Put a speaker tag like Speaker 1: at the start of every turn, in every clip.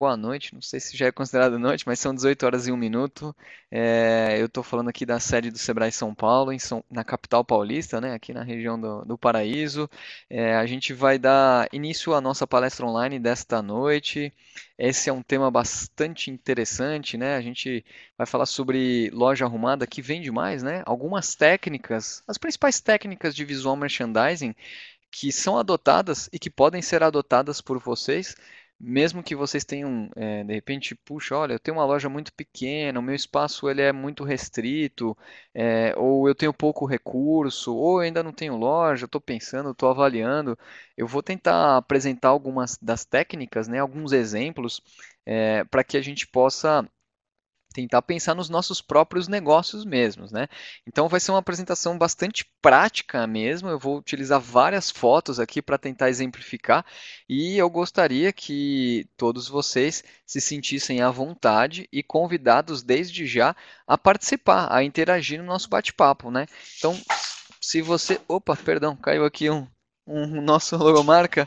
Speaker 1: boa noite, não sei se já é considerada noite, mas são 18 horas e 1 minuto. É, eu estou falando aqui da sede do Sebrae São Paulo, em são, na capital paulista, né, aqui na região do, do Paraíso. É, a gente vai dar início à nossa palestra online desta noite. Esse é um tema bastante interessante, né? A gente vai falar sobre loja arrumada, que vende mais, né? Algumas técnicas, as principais técnicas de visual merchandising que são adotadas e que podem ser adotadas por vocês mesmo que vocês tenham, é, de repente, puxa, olha, eu tenho uma loja muito pequena, o meu espaço ele é muito restrito, é, ou eu tenho pouco recurso, ou eu ainda não tenho loja, estou pensando, estou avaliando, eu vou tentar apresentar algumas das técnicas, né, alguns exemplos, é, para que a gente possa tentar pensar nos nossos próprios negócios mesmos, né? Então vai ser uma apresentação bastante prática mesmo. Eu vou utilizar várias fotos aqui para tentar exemplificar e eu gostaria que todos vocês se sentissem à vontade e convidados desde já a participar, a interagir no nosso bate-papo, né? Então, se você, opa, perdão, caiu aqui um, um nosso logomarca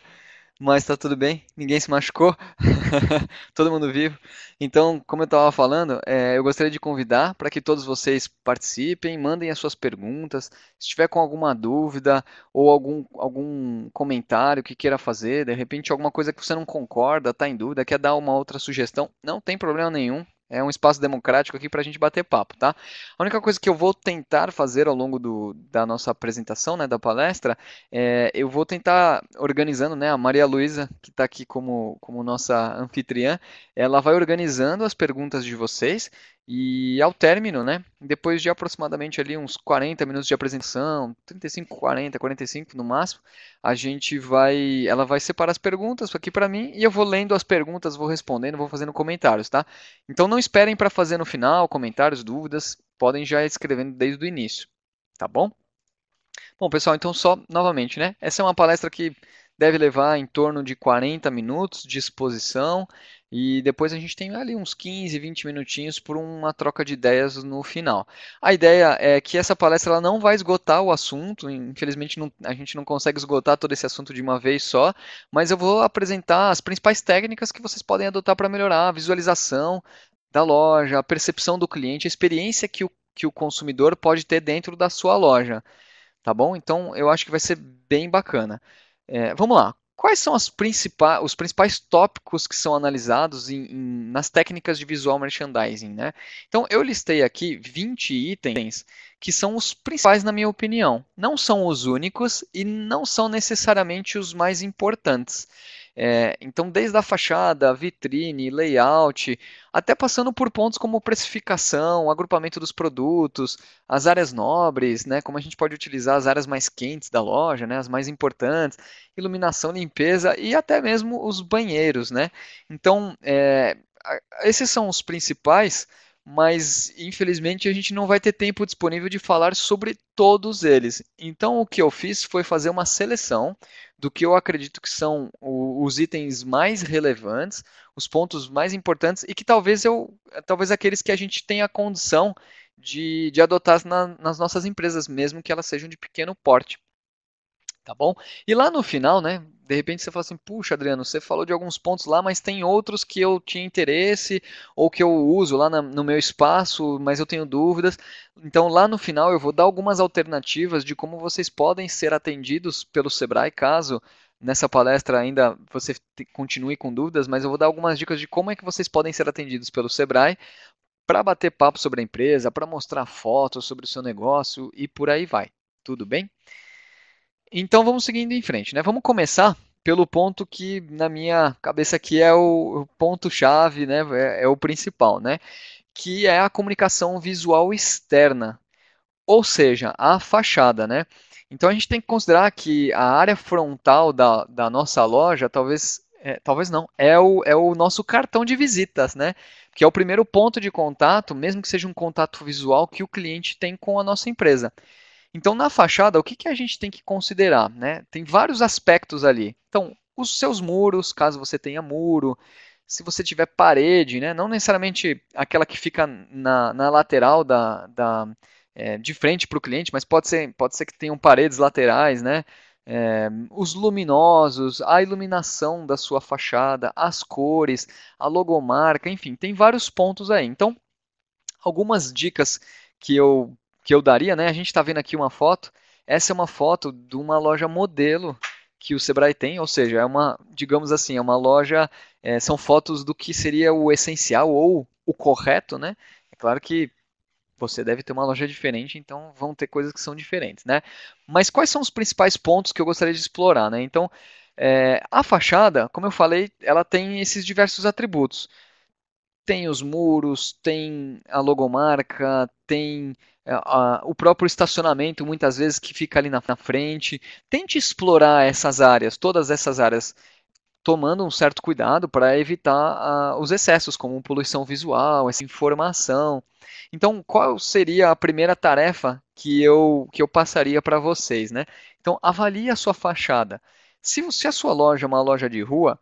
Speaker 1: mas tá tudo bem, ninguém se machucou, todo mundo vivo. Então, como eu estava falando, é, eu gostaria de convidar para que todos vocês participem, mandem as suas perguntas. Se tiver com alguma dúvida ou algum, algum comentário que queira fazer, de repente alguma coisa que você não concorda, está em dúvida, quer dar uma outra sugestão, não tem problema nenhum. É um espaço democrático aqui para a gente bater papo, tá? A única coisa que eu vou tentar fazer ao longo do, da nossa apresentação, né, da palestra, é, eu vou tentar organizando, né, a Maria Luísa, que está aqui como, como nossa anfitriã, ela vai organizando as perguntas de vocês e ao término, né, depois de aproximadamente ali uns 40 minutos de apresentação, 35, 40, 45 no máximo, a gente vai, ela vai separar as perguntas aqui para mim e eu vou lendo as perguntas, vou respondendo, vou fazendo comentários, tá? Então não esperem para fazer no final comentários, dúvidas, podem já ir escrevendo desde o início, tá bom? Bom, pessoal, então só novamente, né? Essa é uma palestra que deve levar em torno de 40 minutos de exposição. E depois a gente tem ali uns 15, 20 minutinhos por uma troca de ideias no final. A ideia é que essa palestra ela não vai esgotar o assunto, infelizmente não, a gente não consegue esgotar todo esse assunto de uma vez só, mas eu vou apresentar as principais técnicas que vocês podem adotar para melhorar a visualização da loja, a percepção do cliente, a experiência que o, que o consumidor pode ter dentro da sua loja. Tá bom? Então eu acho que vai ser bem bacana. É, vamos lá quais são principais, os principais tópicos que são analisados em, em, nas técnicas de visual merchandising, né? Então, eu listei aqui 20 itens que são os principais, na minha opinião. Não são os únicos e não são necessariamente os mais importantes. É, então, desde a fachada, vitrine, layout, até passando por pontos como precificação, agrupamento dos produtos, as áreas nobres, né, como a gente pode utilizar as áreas mais quentes da loja, né, as mais importantes, iluminação, limpeza e até mesmo os banheiros. Né? Então, é, esses são os principais, mas infelizmente a gente não vai ter tempo disponível de falar sobre todos eles. Então, o que eu fiz foi fazer uma seleção do que eu acredito que são os itens mais relevantes, os pontos mais importantes e que talvez eu, talvez aqueles que a gente tenha condição de, de adotar na, nas nossas empresas, mesmo que elas sejam de pequeno porte. Tá bom? E lá no final, né, de repente você fala assim, puxa, Adriano, você falou de alguns pontos lá, mas tem outros que eu tinha interesse ou que eu uso lá na, no meu espaço, mas eu tenho dúvidas. Então lá no final eu vou dar algumas alternativas de como vocês podem ser atendidos pelo Sebrae, caso nessa palestra ainda você continue com dúvidas, mas eu vou dar algumas dicas de como é que vocês podem ser atendidos pelo Sebrae para bater papo sobre a empresa, para mostrar fotos sobre o seu negócio e por aí vai. Tudo bem? Então vamos seguindo em frente, né? Vamos começar pelo ponto que na minha cabeça aqui é o ponto chave, né? É, é o principal, né? Que é a comunicação visual externa, ou seja, a fachada, né? Então a gente tem que considerar que a área frontal da, da nossa loja, talvez, é, talvez não, é o, é o nosso cartão de visitas, né? Que é o primeiro ponto de contato, mesmo que seja um contato visual que o cliente tem com a nossa empresa. Então, na fachada, o que, que a gente tem que considerar? Né? Tem vários aspectos ali. Então, os seus muros, caso você tenha muro, se você tiver parede, né? não necessariamente aquela que fica na, na lateral da, da é, de frente para o cliente, mas pode ser, pode ser que tenham paredes laterais, né? É, os luminosos, a iluminação da sua fachada, as cores, a logomarca, enfim, tem vários pontos aí. Então, algumas dicas que eu que eu daria, né? A gente está vendo aqui uma foto. Essa é uma foto de uma loja modelo que o Sebrae tem, ou seja, é uma, digamos assim, é uma loja, é, são fotos do que seria o essencial ou o correto, né? É claro que você deve ter uma loja diferente, então vão ter coisas que são diferentes, né? Mas quais são os principais pontos que eu gostaria de explorar, né? Então, é, a fachada, como eu falei, ela tem esses diversos atributos tem os muros, tem a logomarca, tem a, eh, a, o próprio estacionamento, muitas vezes, que fica ali na, na frente. Tente explorar essas áreas, todas essas áreas tomando um certo cuidado para evitar ah, os excessos, como poluição visual, essa informação. Então, qual seria a primeira tarefa que eu, que eu passaria para vocês? Né? Então, avalie a sua fachada. Se, se a sua loja é uma loja de rua,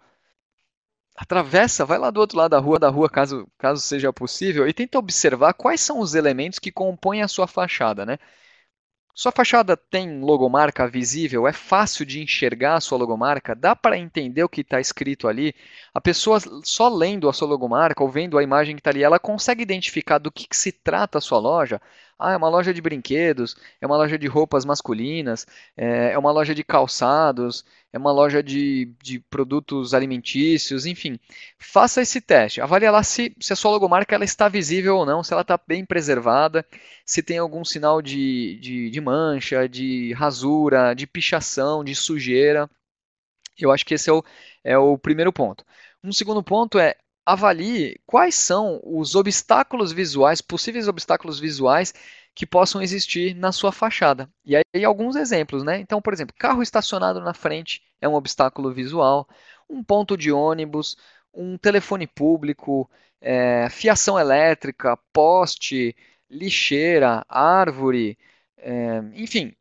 Speaker 1: atravessa, vai lá do outro lado da rua, da rua caso, caso seja possível, e tenta observar quais são os elementos que compõem a sua fachada, né? Sua fachada tem logomarca visível? É fácil de enxergar a sua logomarca? Dá para entender o que está escrito ali? A pessoa, só lendo a sua logomarca ou vendo a imagem que está ali, ela consegue identificar do que, que se trata a sua loja? Ah, é uma loja de brinquedos, é uma loja de roupas masculinas, é, é uma loja de calçados, é uma loja de, de produtos alimentícios, enfim. Faça esse teste. Avalie lá se, se a sua logomarca ela está visível ou não, se ela está bem preservada, se tem algum sinal de, de, de mancha, de rasura, de pichação, de sujeira. Eu acho que esse é o, é o primeiro ponto. Um segundo ponto é avalie quais são os obstáculos visuais, possíveis obstáculos visuais que possam existir na sua fachada. E aí alguns exemplos, né? Então, por exemplo, carro estacionado na frente é um obstáculo visual, um ponto de ônibus, um telefone público, é, fiação elétrica, poste, lixeira, árvore, é, enfim,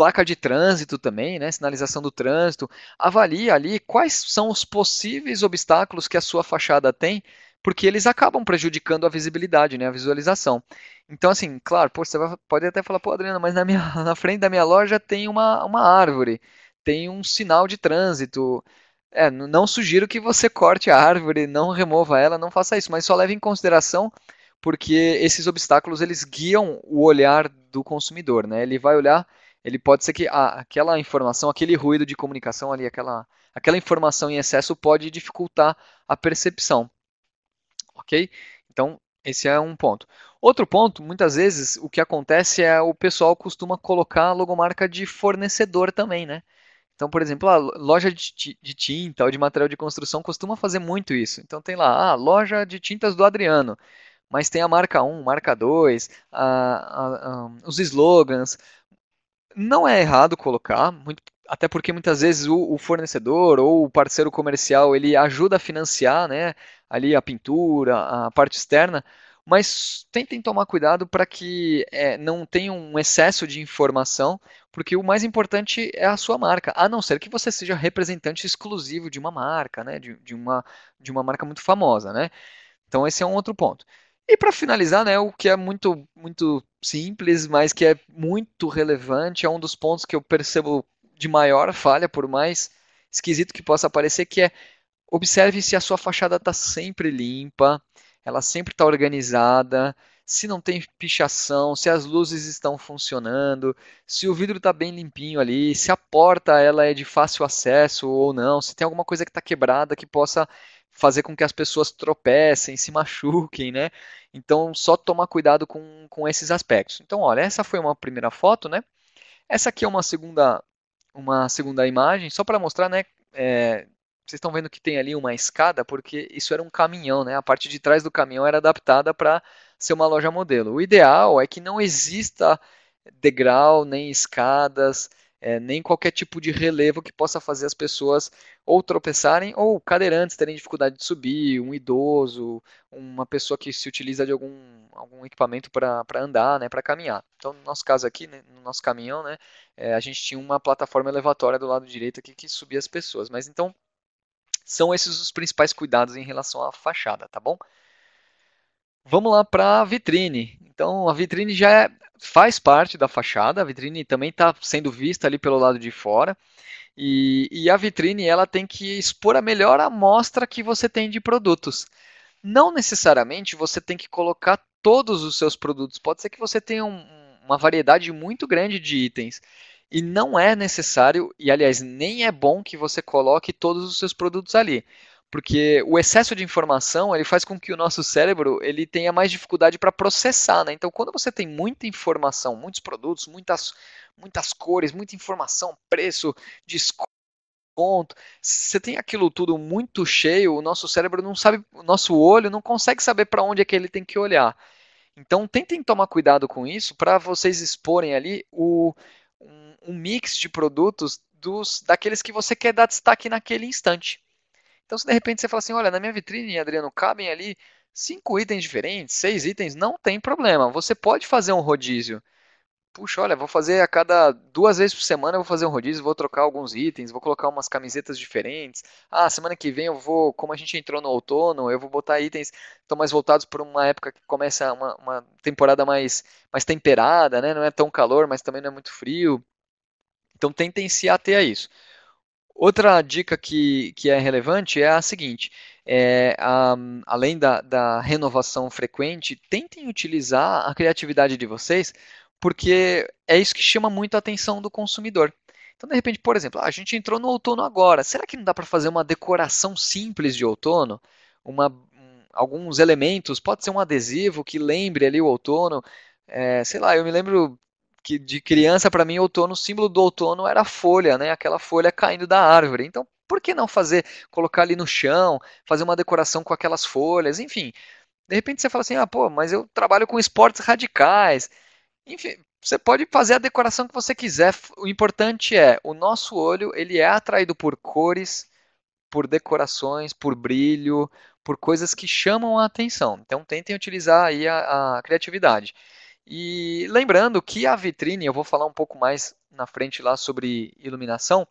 Speaker 1: placa de trânsito também, né, sinalização do trânsito, avalie ali quais são os possíveis obstáculos que a sua fachada tem, porque eles acabam prejudicando a visibilidade, né, a visualização. Então, assim, claro, pô, você vai, pode até falar, pô, Adriana, mas na, minha, na frente da minha loja tem uma, uma árvore, tem um sinal de trânsito, é, não sugiro que você corte a árvore, não remova ela, não faça isso, mas só leve em consideração porque esses obstáculos eles guiam o olhar do consumidor, né? Ele vai olhar ele pode ser que a, aquela informação, aquele ruído de comunicação ali, aquela, aquela informação em excesso pode dificultar a percepção. Ok? Então, esse é um ponto. Outro ponto, muitas vezes, o que acontece é o pessoal costuma colocar a logomarca de fornecedor também, né? Então, por exemplo, a ah, loja de, de tinta ou de material de construção costuma fazer muito isso. Então tem lá, a ah, loja de tintas do Adriano mas tem a marca 1, marca 2, a, a, a, os slogans, não é errado colocar, muito, até porque muitas vezes o, o, fornecedor ou o parceiro comercial ele ajuda a financiar, né, ali a pintura, a parte externa, mas tentem tomar cuidado para que é, não tenha um excesso de informação, porque o mais importante é a sua marca, a não ser que você seja representante exclusivo de uma marca, né, de, de uma, de uma marca muito famosa, né. Então esse é um outro ponto. E para finalizar, né, o que é muito muito simples, mas que é muito relevante, é um dos pontos que eu percebo de maior falha, por mais esquisito que possa parecer, que é observe se a sua fachada está sempre limpa, ela sempre está organizada, se não tem pichação, se as luzes estão funcionando, se o vidro está bem limpinho ali, se a porta ela é de fácil acesso ou não, se tem alguma coisa que está quebrada que possa fazer com que as pessoas tropecem, se machuquem, né? Então, só tomar cuidado com, com esses aspectos. Então, olha, essa foi uma primeira foto, né? Essa aqui é uma segunda, uma segunda imagem, só para mostrar, né? É, vocês estão vendo que tem ali uma escada, porque isso era um caminhão, né? A parte de trás do caminhão era adaptada para ser uma loja modelo. O ideal é que não exista degrau, nem escadas, é, nem qualquer tipo de relevo que possa fazer as pessoas ou tropeçarem ou cadeirantes terem dificuldade de subir, um idoso, uma pessoa que se utiliza de algum, algum equipamento para andar, né, para caminhar. Então, no nosso caso aqui, né, no nosso caminhão, né, é, a gente tinha uma plataforma elevatória do lado direito aqui que subia as pessoas. Mas então, são esses os principais cuidados em relação à fachada, tá bom? Vamos lá para a vitrine. Então, a vitrine já é faz parte da fachada, a vitrine também está sendo vista ali pelo lado de fora. E, e, a vitrine ela tem que expor a melhor amostra que você tem de produtos. Não necessariamente você tem que colocar todos os seus produtos. Pode ser que você tenha um, uma variedade muito grande de itens. E não é necessário, e aliás, nem é bom que você coloque todos os seus produtos ali porque o excesso de informação ele faz com que o nosso cérebro ele tenha mais dificuldade para processar, né? Então, quando você tem muita informação, muitos produtos, muitas, muitas cores, muita informação, preço, desconto, você tem aquilo tudo muito cheio, o nosso cérebro não sabe, o nosso olho não consegue saber para onde é que ele tem que olhar. Então, tentem tomar cuidado com isso para vocês exporem ali o, um, um mix de produtos dos daqueles que você quer dar destaque naquele instante. Então, se de repente você fala assim, olha, na minha vitrine, Adriano, cabem ali cinco itens diferentes, seis itens, não tem problema. Você pode fazer um rodízio. Puxa, olha, vou fazer a cada duas vezes por semana, eu vou fazer um rodízio, vou trocar alguns itens, vou colocar umas camisetas diferentes. Ah, semana que vem eu vou, como a gente entrou no outono, eu vou botar itens tão mais voltados para uma época que começa uma, uma temporada mais, mais temperada, né? Não é tão calor, mas também não é muito frio. Então tentem se ater a isso. Outra dica que, que é relevante é a seguinte: é, a, além da, da renovação frequente, tentem utilizar a criatividade de vocês, porque é isso que chama muito a atenção do consumidor. Então, de repente, por exemplo, ah, a gente entrou no outono agora. Será que não dá para fazer uma decoração simples de outono? Uma, alguns elementos, pode ser um adesivo que lembre ali o outono. É, sei lá, eu me lembro que de criança para mim outono, o símbolo do outono era a folha, né? Aquela folha caindo da árvore. Então, por que não fazer, colocar ali no chão, fazer uma decoração com aquelas folhas, enfim. De repente você fala assim: "Ah, pô, mas eu trabalho com esportes radicais". Enfim, você pode fazer a decoração que você quiser. O importante é, o nosso olho, ele é atraído por cores, por decorações, por brilho, por coisas que chamam a atenção Então tentem utilizar aí a, a criatividade. E lembrando que a vitrine, eu vou falar um pouco mais na frente lá sobre iluminação,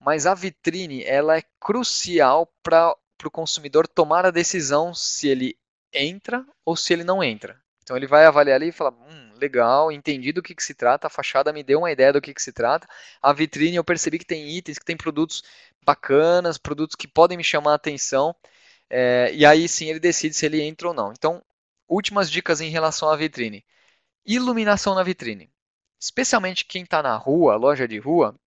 Speaker 1: mas a vitrine ela é crucial para o consumidor tomar a decisão se ele entra ou se ele não entra. Então ele vai avaliar ali e falar, hum, legal, entendi do que, que se trata, a fachada me deu uma ideia do que, que se trata, a vitrine eu percebi que tem itens, que tem produtos bacanas, produtos que podem me chamar a atenção, é, e aí sim ele decide se ele entra ou não. Então, últimas dicas em relação à vitrine iluminação na vitrine. Especialmente quem está na rua, loja de rua,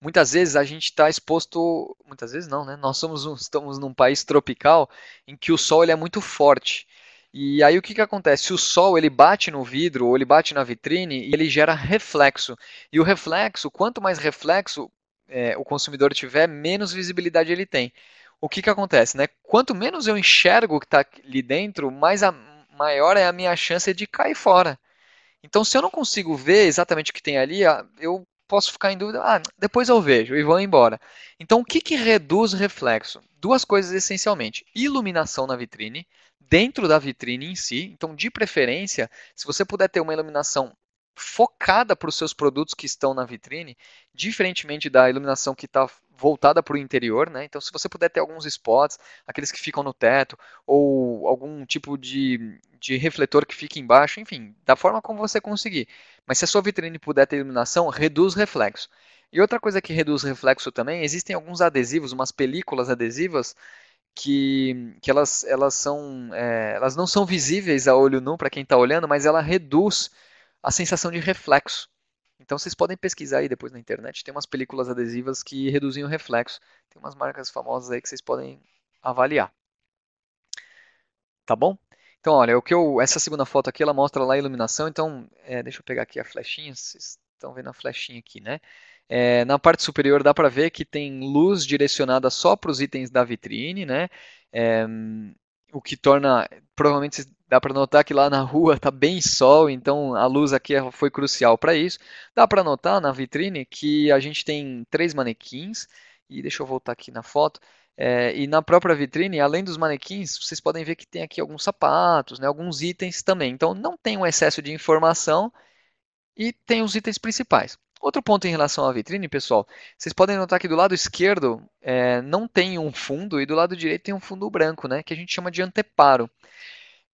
Speaker 1: muitas vezes a gente está exposto, muitas vezes não, né? Nós somos um, estamos num país tropical em que o sol ele é muito forte. E aí o que, que acontece? Se o sol ele bate no vidro ou ele bate na vitrine e ele gera reflexo. E o reflexo, quanto mais reflexo é, o consumidor tiver, menos visibilidade ele tem. O que, que acontece? Né? Quanto menos eu enxergo o que está ali dentro, mais, a, maior é a minha chance de cair fora. Então, se eu não consigo ver exatamente o que tem ali, ah, eu posso ficar em dúvida, ah, depois eu vejo e vou embora. Então, o que, que reduz reflexo? Duas coisas essencialmente: iluminação na vitrine, dentro da vitrine em si. Então, de preferência, se você puder ter uma iluminação focada para os seus produtos que estão na vitrine, diferentemente da iluminação que está voltada para o interior, né? Então, se você puder ter alguns spots, aqueles que ficam no teto, ou algum tipo de, de refletor que fica embaixo, enfim, da forma como você conseguir. Mas se a sua vitrine puder ter iluminação, reduz reflexo. E outra coisa que reduz reflexo também, existem alguns adesivos, umas películas adesivas que, que elas, elas, são, é, elas não são visíveis a olho nu para quem está olhando, mas ela reduz a sensação de reflexo. Então vocês podem pesquisar aí depois na internet, tem umas películas adesivas que reduzem o reflexo. Tem umas marcas famosas aí que vocês podem avaliar. Tá bom? Então, olha, o que eu, essa segunda foto aqui, ela mostra lá a iluminação. Então, é, deixa eu pegar aqui a flechinha. Vocês estão vendo a flechinha aqui, né? É, na parte superior dá para ver que tem luz direcionada só para os itens da vitrine, né? É, o que torna provavelmente dá para notar que lá na rua tá bem sol, então a luz aqui é, foi crucial para isso. Dá para notar na vitrine que a gente tem três manequins e deixa eu voltar aqui na foto. É, e na própria vitrine, além dos manequins, vocês podem ver que tem aqui alguns sapatos, né, alguns itens também. Então não tem um excesso de informação e tem os itens principais. Outro ponto em relação à vitrine, pessoal, vocês podem notar que do lado esquerdo é, não tem um fundo e do lado direito tem um fundo branco, né, que a gente chama de anteparo.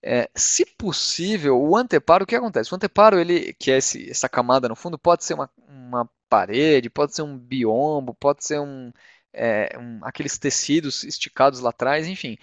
Speaker 1: É, se possível, o anteparo, o que acontece? O anteparo, ele, que é esse, essa camada no fundo, pode ser uma, uma parede, pode ser um biombo, pode ser um, é, um, aqueles tecidos esticados lá atrás, enfim.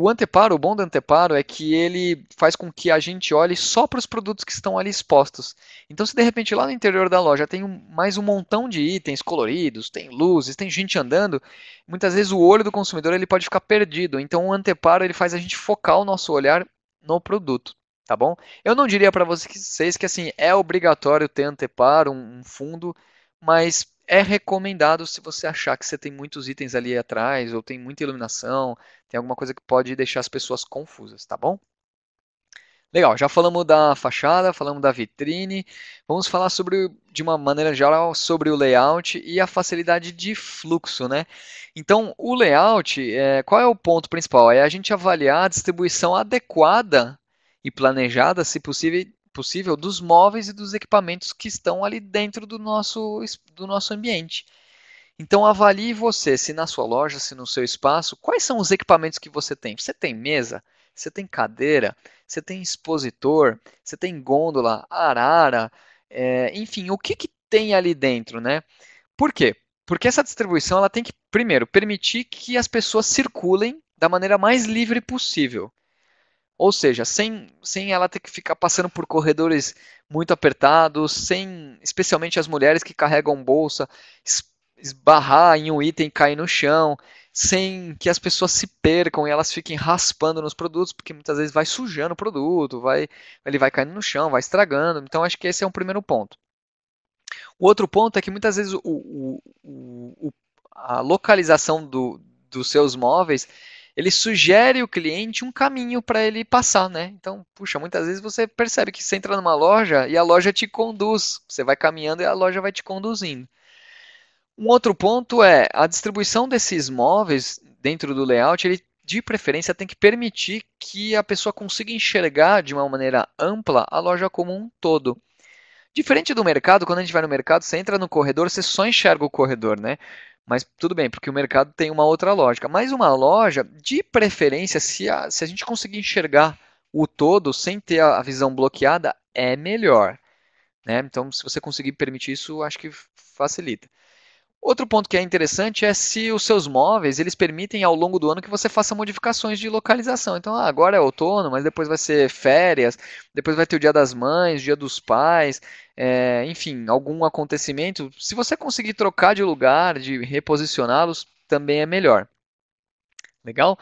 Speaker 1: O anteparo, o bom do anteparo é que ele faz com que a gente olhe só para os produtos que estão ali expostos. Então, se de repente lá no interior da loja tem um, mais um montão de itens coloridos, tem luzes, tem gente andando, muitas vezes o olho do consumidor ele pode ficar perdido. Então, o anteparo ele faz a gente focar o nosso olhar no produto tá bom? Eu não diria para vocês que assim é obrigatório ter anteparo, um, um fundo, mas é recomendado se você achar que você tem muitos itens ali atrás, ou tem muita iluminação, tem alguma coisa que pode deixar as pessoas confusas, tá bom? Legal, já falamos da fachada, falamos da vitrine. Vamos falar sobre, de uma maneira geral, sobre o layout e a facilidade de fluxo, né? Então, o layout, é, qual é o ponto principal? É a gente avaliar a distribuição adequada e planejada, se possível, possível dos móveis e dos equipamentos que estão ali dentro do nosso, do nosso ambiente. Então avalie você, se na sua loja, se no seu espaço, quais são os equipamentos que você tem. Você tem mesa, você tem cadeira, você tem expositor, você tem gôndola, arara, é, enfim, o que, que tem ali dentro, né? Por quê? Porque essa distribuição ela tem que, primeiro, permitir que as pessoas circulem da maneira mais livre possível. Ou seja, sem, sem ela ter que ficar passando por corredores muito apertados, sem, especialmente as mulheres que carregam bolsa, esbarrar em um item e cair no chão, sem que as pessoas se percam e elas fiquem raspando nos produtos, porque muitas vezes vai sujando o produto, vai, ele vai caindo no chão, vai estragando. Então, acho que esse é um primeiro ponto. O outro ponto é que muitas vezes o, o, o, a localização do, dos seus móveis ele sugere o cliente um caminho para ele passar, né? Então, puxa, muitas vezes você percebe que você entra numa loja e a loja te conduz. Você vai caminhando e a loja vai te conduzindo. Um outro ponto é a distribuição desses móveis dentro do layout, ele de preferência tem que permitir que a pessoa consiga enxergar de uma maneira ampla a loja como um todo. Diferente do mercado, quando a gente vai no mercado, você entra no corredor, você só enxerga o corredor, né? Mas tudo bem, porque o mercado tem uma outra lógica. Mas uma loja, de preferência, se a, se a gente conseguir enxergar o todo sem ter a visão bloqueada, é melhor. Né? Então, se você conseguir permitir isso, acho que facilita. Outro ponto que é interessante é se os seus móveis eles permitem ao longo do ano que você faça modificações de localização. Então ah, agora é outono, mas depois vai ser férias, depois vai ter o Dia das Mães, Dia dos Pais, é, enfim, algum acontecimento. Se você conseguir trocar de lugar, de reposicioná-los, também é melhor. Legal?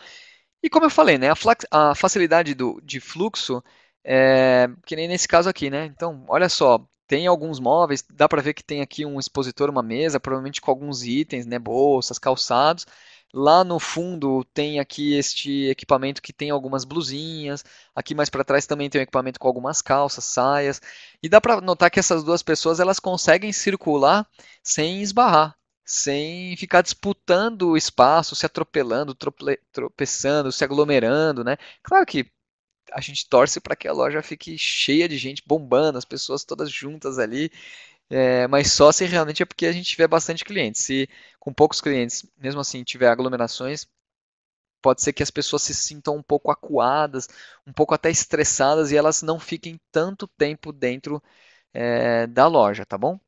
Speaker 1: E como eu falei, né, a, flax, a facilidade do, de fluxo é que nem nesse caso aqui, né? Então, olha só, tem alguns móveis, dá para ver que tem aqui um expositor, uma mesa, provavelmente com alguns itens, né, bolsas, calçados. Lá no fundo tem aqui este equipamento que tem algumas blusinhas. Aqui mais para trás também tem um equipamento com algumas calças, saias. E dá para notar que essas duas pessoas elas conseguem circular sem esbarrar, sem ficar disputando o espaço, se atropelando, trope... tropeçando, se aglomerando, né? Claro que a gente torce para que a loja fique cheia de gente bombando, as pessoas todas juntas ali. É, mas só se realmente é porque a gente tiver bastante clientes. Se com poucos clientes, mesmo assim, tiver aglomerações, pode ser que as pessoas se sintam um pouco acuadas, um pouco até estressadas e elas não fiquem tanto tempo dentro é, da loja, tá bom?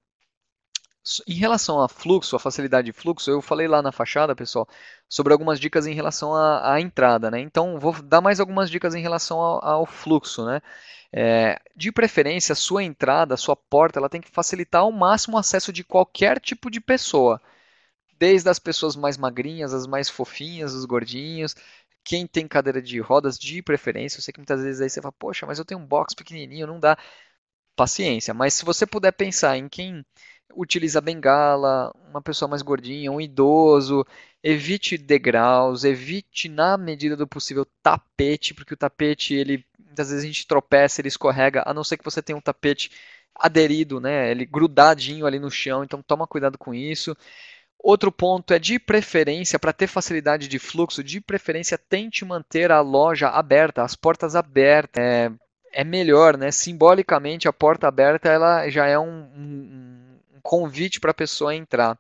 Speaker 1: Em relação a fluxo, a facilidade de fluxo, eu falei lá na fachada, pessoal, sobre algumas dicas em relação à, à entrada, né? Então, vou dar mais algumas dicas em relação ao, ao fluxo, né? É, de preferência, a sua entrada, a sua porta, ela tem que facilitar ao máximo o acesso de qualquer tipo de pessoa. Desde as pessoas mais magrinhas, as mais fofinhas, os gordinhos, quem tem cadeira de rodas, de preferência. Eu sei que muitas vezes aí você fala, poxa, mas eu tenho um box pequenininho, não dá. Paciência. Mas se você puder pensar em quem utiliza bengala, uma pessoa mais gordinha, um idoso, evite degraus, evite na medida do possível tapete, porque o tapete ele muitas vezes a gente tropeça, ele escorrega, a não ser que você tenha um tapete aderido, né? Ele grudadinho ali no chão, então toma cuidado com isso. Outro ponto é de preferência, para ter facilidade de fluxo, de preferência tente manter a loja aberta, as portas abertas. É, é melhor, né? Simbolicamente a porta aberta ela já é um, um um convite para a pessoa entrar.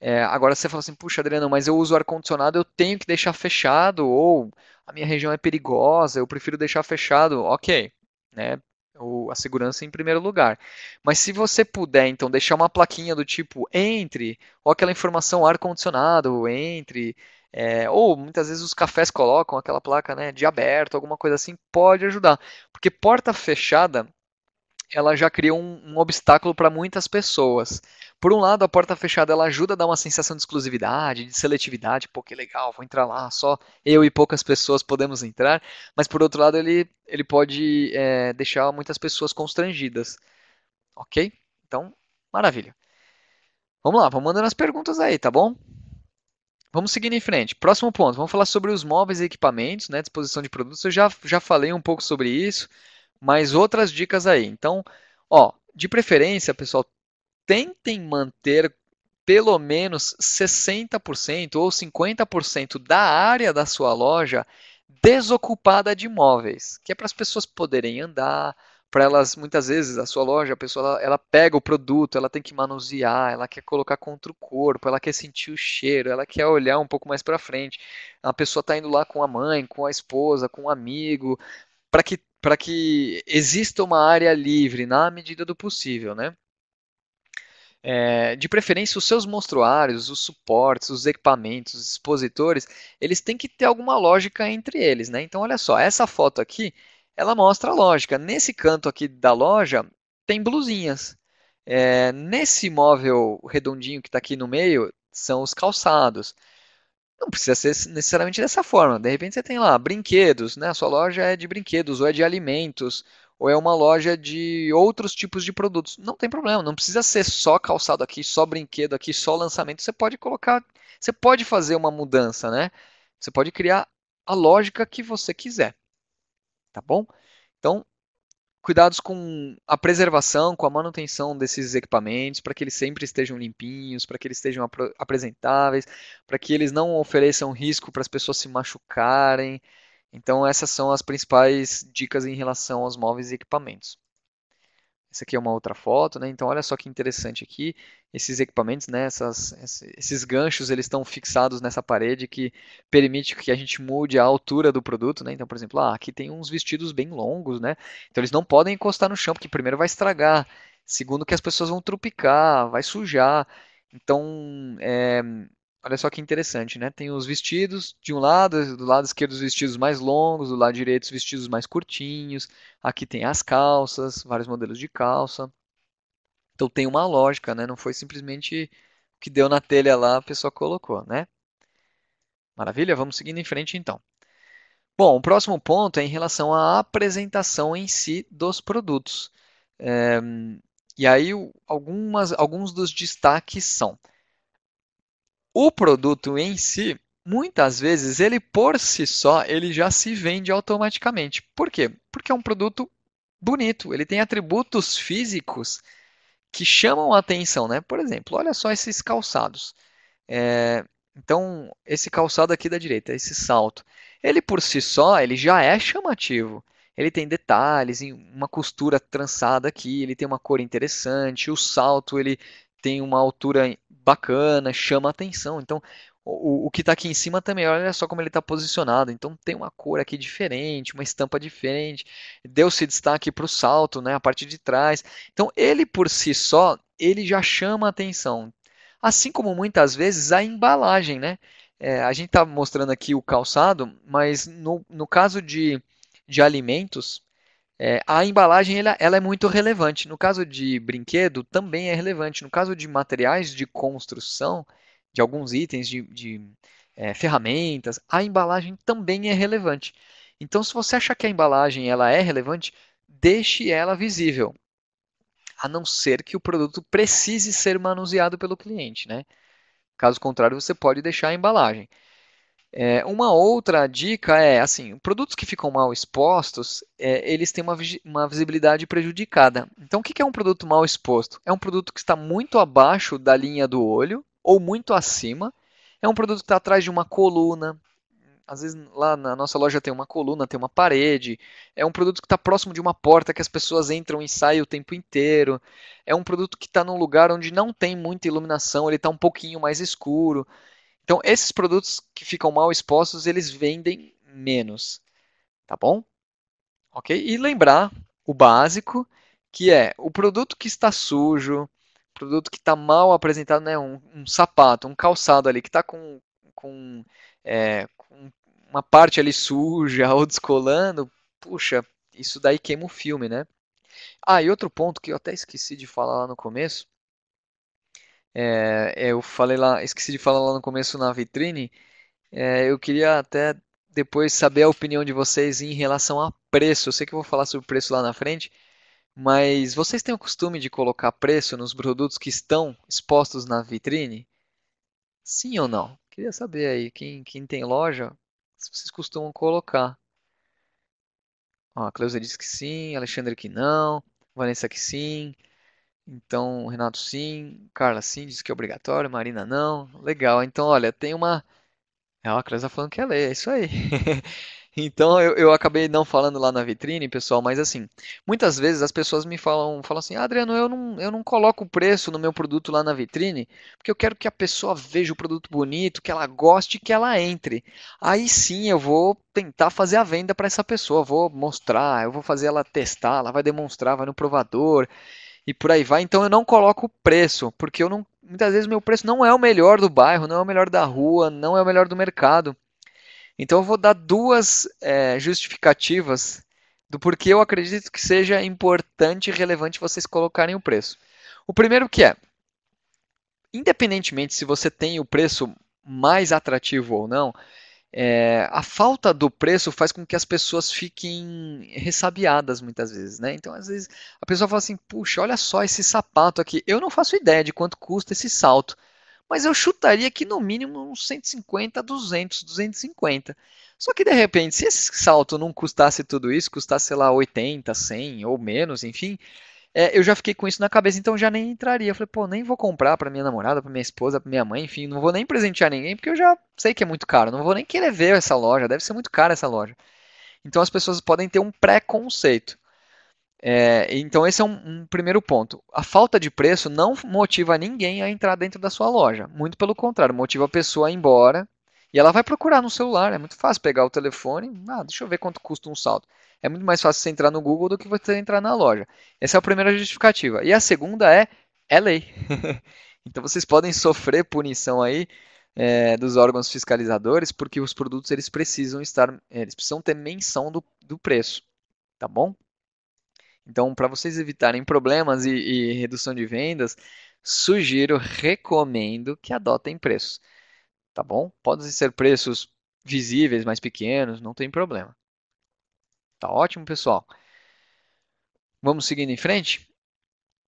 Speaker 1: É, agora você fala assim, puxa, Adriano, mas eu uso ar-condicionado, eu tenho que deixar fechado, ou a minha região é perigosa, eu prefiro deixar fechado. Ok, né? O, a segurança em primeiro lugar. Mas se você puder, então, deixar uma plaquinha do tipo entre, ou aquela informação ar-condicionado, entre, é, ou muitas vezes os cafés colocam aquela placa né, de aberto, alguma coisa assim, pode ajudar. Porque porta fechada, ela já cria um, um obstáculo para muitas pessoas. Por um lado, a porta fechada ela ajuda a dar uma sensação de exclusividade, de seletividade, pô, que legal, vou entrar lá, só eu e poucas pessoas podemos entrar, mas por outro lado, ele, ele pode é, deixar muitas pessoas constrangidas. Ok? Então, maravilha. Vamos lá, vamos mandando as perguntas aí, tá bom? Vamos seguir em frente. Próximo ponto, vamos falar sobre os móveis e equipamentos, né? Disposição de produtos. Eu já, já falei um pouco sobre isso mais outras dicas aí. Então, ó, de preferência, pessoal, tentem manter pelo menos 60% ou 50% da área da sua loja desocupada de imóveis, que é para as pessoas poderem andar, para elas muitas vezes a sua loja, a pessoa ela, ela, pega o produto, ela tem que manusear, ela quer colocar contra o corpo, ela quer sentir o cheiro, ela quer olhar um pouco mais para frente. A pessoa está indo lá com a mãe, com a esposa, com um amigo, para que, para que exista uma área livre na medida do possível, né? É, de preferência, os seus monstruários, os suportes, os equipamentos, os expositores, eles têm que ter alguma lógica entre eles, né? Então, olha só, essa foto aqui, ela mostra a lógica. Nesse canto aqui da loja, tem blusinhas. É, nesse móvel redondinho que está aqui no meio, são os calçados. Não precisa ser necessariamente dessa forma. De repente você tem lá brinquedos, né? A sua loja é de brinquedos, ou é de alimentos, ou é uma loja de outros tipos de produtos. Não tem problema, não precisa ser só calçado aqui, só brinquedo aqui, só lançamento. Você pode colocar, você pode fazer uma mudança, né? Você pode criar a lógica que você quiser. Tá bom? Então, cuidados com a preservação, com a manutenção desses equipamentos, para que eles sempre estejam limpinhos, para que eles estejam ap apresentáveis, para que eles não ofereçam risco para as pessoas se machucarem. Então, essas são as principais dicas em relação aos móveis e equipamentos. Essa aqui é uma outra foto, né? Então olha só que interessante aqui, esses equipamentos, né? Essas, esses ganchos, eles estão fixados nessa parede que permite que a gente mude a altura do produto, né? Então, por exemplo, ah, aqui tem uns vestidos bem longos, né? Então eles não podem encostar no chão, porque primeiro vai estragar, segundo que as pessoas vão trupicar, vai sujar. Então, é, Olha só que interessante, né? Tem os vestidos de um lado, do lado esquerdo os vestidos mais longos, do lado direito os vestidos mais curtinhos. Aqui tem as calças, vários modelos de calça. Então tem uma lógica, né? Não foi simplesmente o que deu na telha lá, a pessoa colocou, né? Maravilha, vamos seguindo em frente então. Bom, o próximo ponto é em relação à apresentação em si dos produtos. É, e aí algumas, alguns dos destaques são o produto em si, muitas vezes, ele por si só, ele já se vende automaticamente. Por quê? Porque é um produto bonito, ele tem atributos físicos que chamam a atenção, né? Por exemplo, olha só esses calçados. É, então, esse calçado aqui da direita, esse salto, ele por si só, ele já é chamativo. Ele tem detalhes, uma costura trançada aqui, ele tem uma cor interessante, o salto ele tem uma altura bacana, chama atenção. Então, o, o que está aqui em cima também, olha só como ele está posicionado. Então, tem uma cor aqui diferente, uma estampa diferente. Deu-se destaque para o salto, né, a parte de trás. Então, ele por si só, ele já chama atenção. Assim como muitas vezes a embalagem, né? É, a gente está mostrando aqui o calçado, mas no, no caso de, de alimentos, é, a embalagem ela, ela, é muito relevante. No caso de brinquedo, também é relevante. No caso de materiais de construção, de alguns itens, de, de é, ferramentas, a embalagem também é relevante. Então, se você achar que a embalagem ela é relevante, deixe ela visível. A não ser que o produto precise ser manuseado pelo cliente, né? Caso contrário, você pode deixar a embalagem. É, uma outra dica é, assim, produtos que ficam mal expostos, é, eles têm uma, uma visibilidade prejudicada. Então, o que é um produto mal exposto? É um produto que está muito abaixo da linha do olho ou muito acima. É um produto que está atrás de uma coluna. Às vezes lá na nossa loja tem uma coluna, tem uma parede. É um produto que está próximo de uma porta que as pessoas entram e saem o tempo inteiro. É um produto que está num lugar onde não tem muita iluminação, ele está um pouquinho mais escuro. Então, esses produtos que ficam mal expostos, eles vendem menos, tá bom? Ok? E lembrar o básico, que é o produto que está sujo, produto que está mal apresentado, né? Um, um, sapato, um calçado ali que está com, com, é, com uma parte ali suja ou descolando, puxa, isso daí queima o filme, né? Ah, e outro ponto que eu até esqueci de falar lá no começo, é, eu falei lá, esqueci de falar lá no começo na vitrine. É, eu queria até depois saber a opinião de vocês em relação a preço. Eu sei que eu vou falar sobre preço lá na frente, mas vocês têm o costume de colocar preço nos produtos que estão expostos na vitrine? Sim ou não? Queria saber aí, quem, quem tem loja, se vocês costumam colocar. Ó, a Cleusa diz que sim, Alexandre que não, Vanessa que sim. Então, Renato sim, Carla sim, diz que é obrigatório, Marina não. Legal. Então, olha, tem uma. É, a Cleusa tá falando que é lei, é isso aí. Então eu, eu acabei não falando lá na vitrine, pessoal, mas assim, muitas vezes as pessoas me falam, falam assim, ah, Adriano, eu não, eu não coloco o preço no meu produto lá na vitrine, porque eu quero que a pessoa veja o produto bonito, que ela goste, que ela entre. Aí sim eu vou tentar fazer a venda para essa pessoa, vou mostrar, eu vou fazer ela testar, ela vai demonstrar, vai no provador e por aí vai. Então eu não coloco preço, porque eu não, muitas vezes meu preço não é o melhor do bairro, não é o melhor da rua, não é o melhor do mercado. Então eu vou dar duas é, justificativas do porquê eu acredito que seja importante e relevante vocês colocarem o preço. O primeiro que é, independentemente se você tem o preço mais atrativo ou não, é, a falta do preço faz com que as pessoas fiquem ressabiadas muitas vezes, né? Então, às vezes, a pessoa fala assim, puxa, olha só esse sapato aqui. Eu não faço ideia de quanto custa esse salto, mas eu chutaria que no mínimo uns 150, 200, 250. Só que, de repente, se esse salto não custasse tudo isso, custasse, sei lá, 80, 100 ou menos, enfim, é, eu já fiquei com isso na cabeça, então já nem entraria. Eu falei, pô, nem vou comprar para minha namorada, para minha esposa, para minha mãe, enfim, não vou nem presentear ninguém, porque eu já sei que é muito caro, não vou nem querer ver essa loja, deve ser muito cara essa loja. Então as pessoas podem ter um preconceito. É, então esse é um, um primeiro ponto. A falta de preço não motiva ninguém a entrar dentro da sua loja. Muito pelo contrário, motiva a pessoa a ir embora e ela vai procurar no celular, é muito fácil pegar o telefone, ah, deixa eu ver quanto custa um salto. É muito mais fácil você entrar no Google do que você entrar na loja. Essa é a primeira justificativa. E a segunda é, é lei. então vocês podem sofrer punição aí é, dos órgãos fiscalizadores, porque os produtos eles precisam estar, é, eles precisam ter menção do, do preço, tá bom? Então, para vocês evitarem problemas e, e redução de vendas, sugiro, recomendo que adotem preços tá bom? Podem ser preços visíveis, mais pequenos, não tem problema. Tá ótimo, pessoal. Vamos seguindo em frente?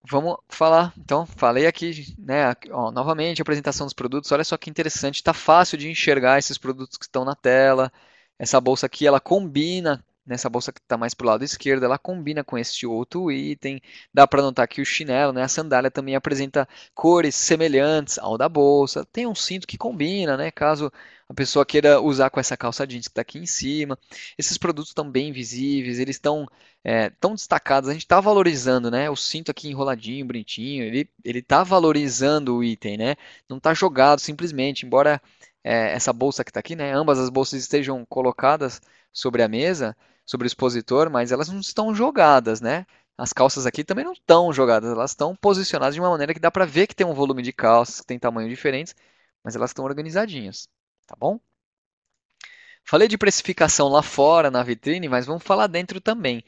Speaker 1: Vamos falar, então, falei aqui, né, ó, novamente, a apresentação dos produtos, olha só que interessante, tá fácil de enxergar esses produtos que estão na tela, essa bolsa aqui, ela combina nessa bolsa que está mais para o lado esquerdo, ela combina com este outro item. Dá para notar que o chinelo, né, a sandália também apresenta cores semelhantes ao da bolsa. Tem um cinto que combina, né, caso a pessoa queira usar com essa calça jeans que está aqui em cima. Esses produtos estão bem visíveis, eles estão é, tão destacados. A gente está valorizando, né, o cinto aqui enroladinho, bonitinho. Ele ele está valorizando o item, né? Não está jogado simplesmente, embora é, essa bolsa que está aqui, né? Ambas as bolsas estejam colocadas sobre a mesa, sobre o expositor, mas elas não estão jogadas, né? As calças aqui também não estão jogadas, elas estão posicionadas de uma maneira que dá para ver que tem um volume de calças, que tem tamanhos diferentes, mas elas estão organizadinhas, tá bom? Falei de precificação lá fora, na vitrine, mas vamos falar dentro também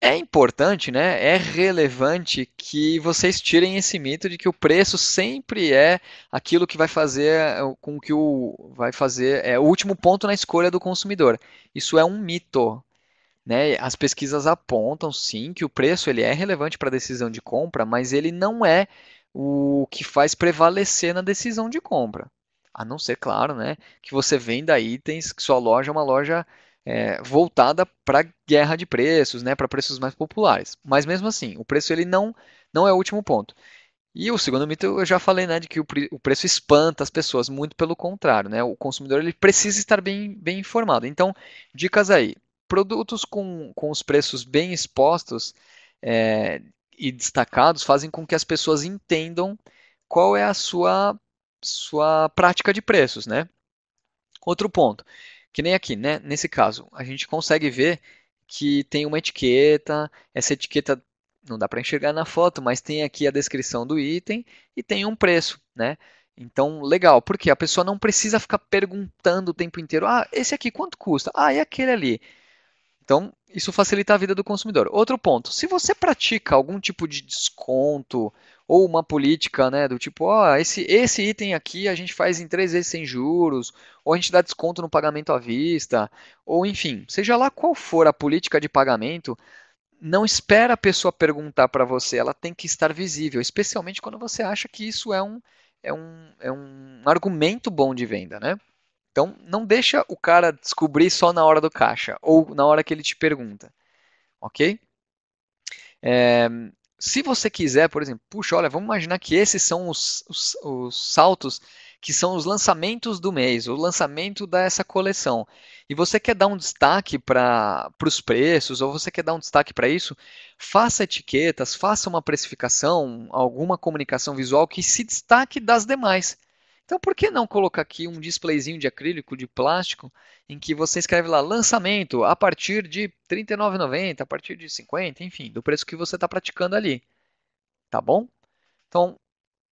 Speaker 1: é importante, né? É relevante que vocês tirem esse mito de que o preço sempre é aquilo que vai fazer é, com que o vai fazer é o último ponto na escolha do consumidor. Isso é um mito. Né? As pesquisas apontam sim que o preço ele é relevante para a decisão de compra, mas ele não é o que faz prevalecer na decisão de compra. A não ser, claro, né, que você venda itens, que sua loja é uma loja é, voltada para guerra de preços, né, para preços mais populares. Mas mesmo assim, o preço ele não, não é o último ponto. E o segundo mito, eu já falei, né, de que o, pre o preço espanta as pessoas, muito pelo contrário, né, o consumidor ele precisa estar bem, bem informado. Então, dicas aí, produtos com, com os preços bem expostos é, e destacados fazem com que as pessoas entendam qual é a sua, sua prática de preços, né. Outro ponto, que nem aqui, né? Nesse caso, a gente consegue ver que tem uma etiqueta, essa etiqueta não dá para enxergar na foto, mas tem aqui a descrição do item e tem um preço, né? Então, legal, porque a pessoa não precisa ficar perguntando o tempo inteiro: ah, esse aqui quanto custa? Ah, e aquele ali? Então, isso facilita a vida do consumidor. Outro ponto, se você pratica algum tipo de desconto ou uma política, né, do tipo, oh, esse, esse item aqui a gente faz em três vezes sem juros, ou a gente dá desconto no pagamento à vista, ou enfim, seja lá qual for a política de pagamento, não espera a pessoa perguntar para você, ela tem que estar visível, especialmente quando você acha que isso é um, é um, é um argumento bom de venda, né? Então, não deixa o cara descobrir só na hora do caixa ou na hora que ele te pergunta, ok? É, se você quiser, por exemplo, puxa, olha, vamos imaginar que esses são os, os, os saltos que são os lançamentos do mês, o lançamento dessa coleção. E você quer dar um destaque para os preços, ou você quer dar um destaque para isso, faça etiquetas, faça uma precificação, alguma comunicação visual que se destaque das demais. Então, por que não colocar aqui um displayzinho de acrílico, de plástico, em que você escreve lá lançamento a partir de R$ 39,90, a partir de 50, enfim, do preço que você está praticando ali. Tá bom? Então,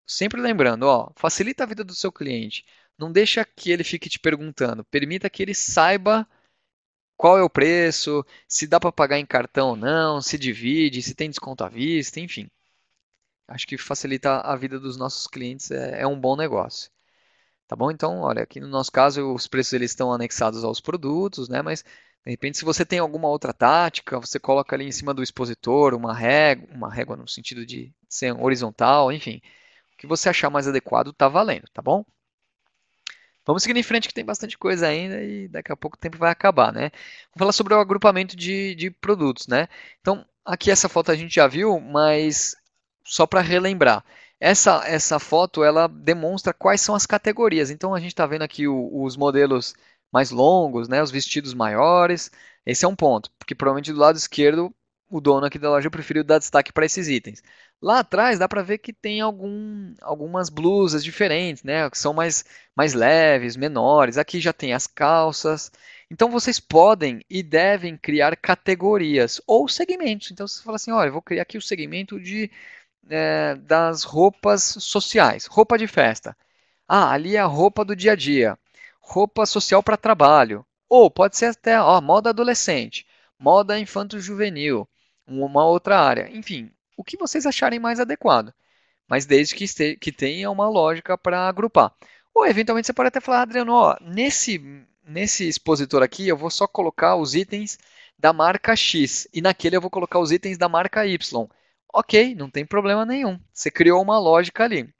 Speaker 1: sempre lembrando, ó, facilita a vida do seu cliente. Não deixa que ele fique te perguntando. Permita que ele saiba qual é o preço, se dá para pagar em cartão ou não, se divide, se tem desconto à vista, enfim. Acho que facilita a vida dos nossos clientes é, é um bom negócio. Tá bom? Então, olha, aqui no nosso caso, os preços eles estão anexados aos produtos, né? Mas de repente, se você tem alguma outra tática, você coloca ali em cima do expositor uma régua, uma régua no sentido de ser horizontal, enfim, o que você achar mais adequado está valendo, tá bom? Vamos seguir em frente que tem bastante coisa ainda e daqui a pouco o tempo vai acabar, né? Vamos falar sobre o agrupamento de, de produtos, né? Então, aqui essa foto a gente já viu, mas só para relembrar. Essa, essa foto ela demonstra quais são as categorias. Então a gente está vendo aqui o, os modelos mais longos, né, os vestidos maiores. Esse é um ponto, porque provavelmente do lado esquerdo o dono aqui da loja preferiu dar destaque para esses itens. Lá atrás dá para ver que tem algum, algumas blusas diferentes, né, que são mais, mais leves, menores. Aqui já tem as calças. Então vocês podem e devem criar categorias ou segmentos. Então você fala assim, olha, eu vou criar aqui o segmento de é, das roupas sociais, roupa de festa. Ah, ali é a roupa do dia a dia, roupa social para trabalho. Ou pode ser até ó, moda adolescente, moda infanto-juvenil, uma outra área. Enfim, o que vocês acharem mais adequado. Mas desde que, este, que tenha uma lógica para agrupar. Ou eventualmente você pode até falar, Adriano, ó, nesse, nesse expositor aqui eu vou só colocar os itens da marca X e naquele eu vou colocar os itens da marca Y. Ok, não tem problema nenhum. Você criou uma lógica ali.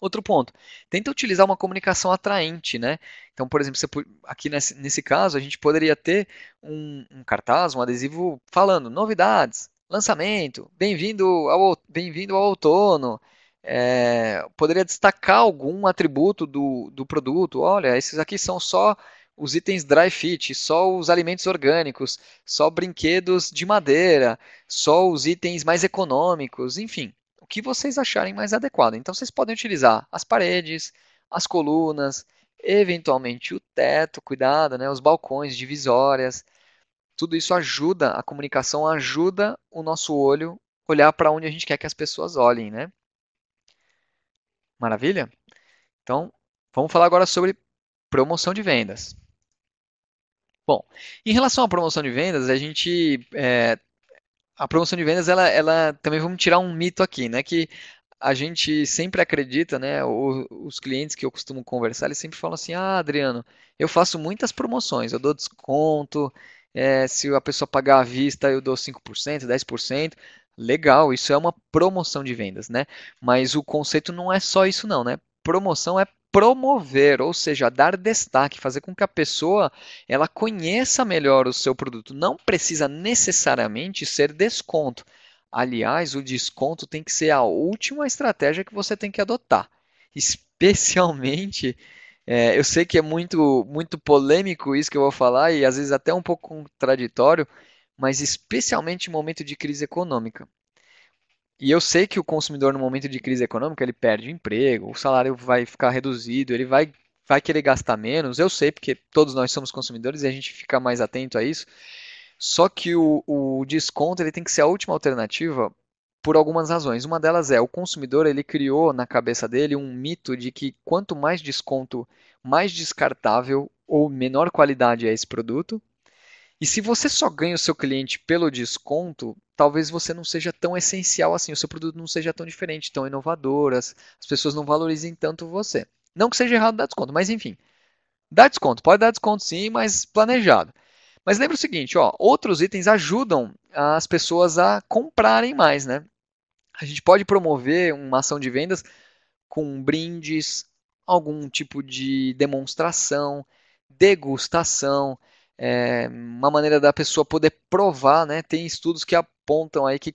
Speaker 1: Outro ponto, tenta utilizar uma comunicação atraente, né? Então, por exemplo, você, aqui nesse, nesse, caso, a gente poderia ter um, um cartaz, um adesivo falando novidades, lançamento, bem-vindo ao, bem-vindo ao outono. É, poderia destacar algum atributo do, do produto. Olha, esses aqui são só os itens dry fit, só os alimentos orgânicos, só brinquedos de madeira, só os itens mais econômicos, enfim, o que vocês acharem mais adequado. Então vocês podem utilizar as paredes, as colunas, eventualmente o teto, cuidado, né, os balcões, divisórias. Tudo isso ajuda, a comunicação ajuda o nosso olho olhar para onde a gente quer que as pessoas olhem, né? Maravilha? Então, vamos falar agora sobre promoção de vendas. Bom, em relação à promoção de vendas, a gente. É, a promoção de vendas, ela, ela também vamos tirar um mito aqui, né? Que a gente sempre acredita, né? os clientes que eu costumo conversar, eles sempre falam assim: Ah, Adriano, eu faço muitas promoções, eu dou desconto, é, se a pessoa pagar à vista, eu dou 5%, 10%. Legal, isso é uma promoção de vendas, né? Mas o conceito não é só isso, não, né? Promoção é promover, ou seja, dar destaque, fazer com que a pessoa ela conheça melhor o seu produto. Não precisa necessariamente ser desconto. Aliás, o desconto tem que ser a última estratégia que você tem que adotar. Especialmente, é, eu sei que é muito, muito polêmico isso que eu vou falar e às vezes até um pouco contraditório, mas especialmente em momento de crise econômica. E eu sei que o consumidor, no momento de crise econômica, ele perde o emprego, o salário vai ficar reduzido, ele vai, vai querer gastar menos. Eu sei, porque todos nós somos consumidores e a gente fica mais atento a isso. Só que o, o desconto ele tem que ser a última alternativa por algumas razões. Uma delas é o consumidor ele criou na cabeça dele um mito de que quanto mais desconto, mais descartável ou menor qualidade é esse produto. E se você só ganha o seu cliente pelo desconto, talvez você não seja tão essencial assim, o seu produto não seja tão diferente, tão inovador, as, as pessoas não valorizem tanto você. Não que seja errado dar desconto, mas enfim. Dá desconto, pode dar desconto sim, mas planejado. Mas lembra o seguinte, ó, outros itens ajudam as pessoas a comprarem mais, né? A gente pode promover uma ação de vendas com brindes, algum tipo de demonstração, degustação, é, uma maneira da pessoa poder provar, né? Tem estudos que apontam aí que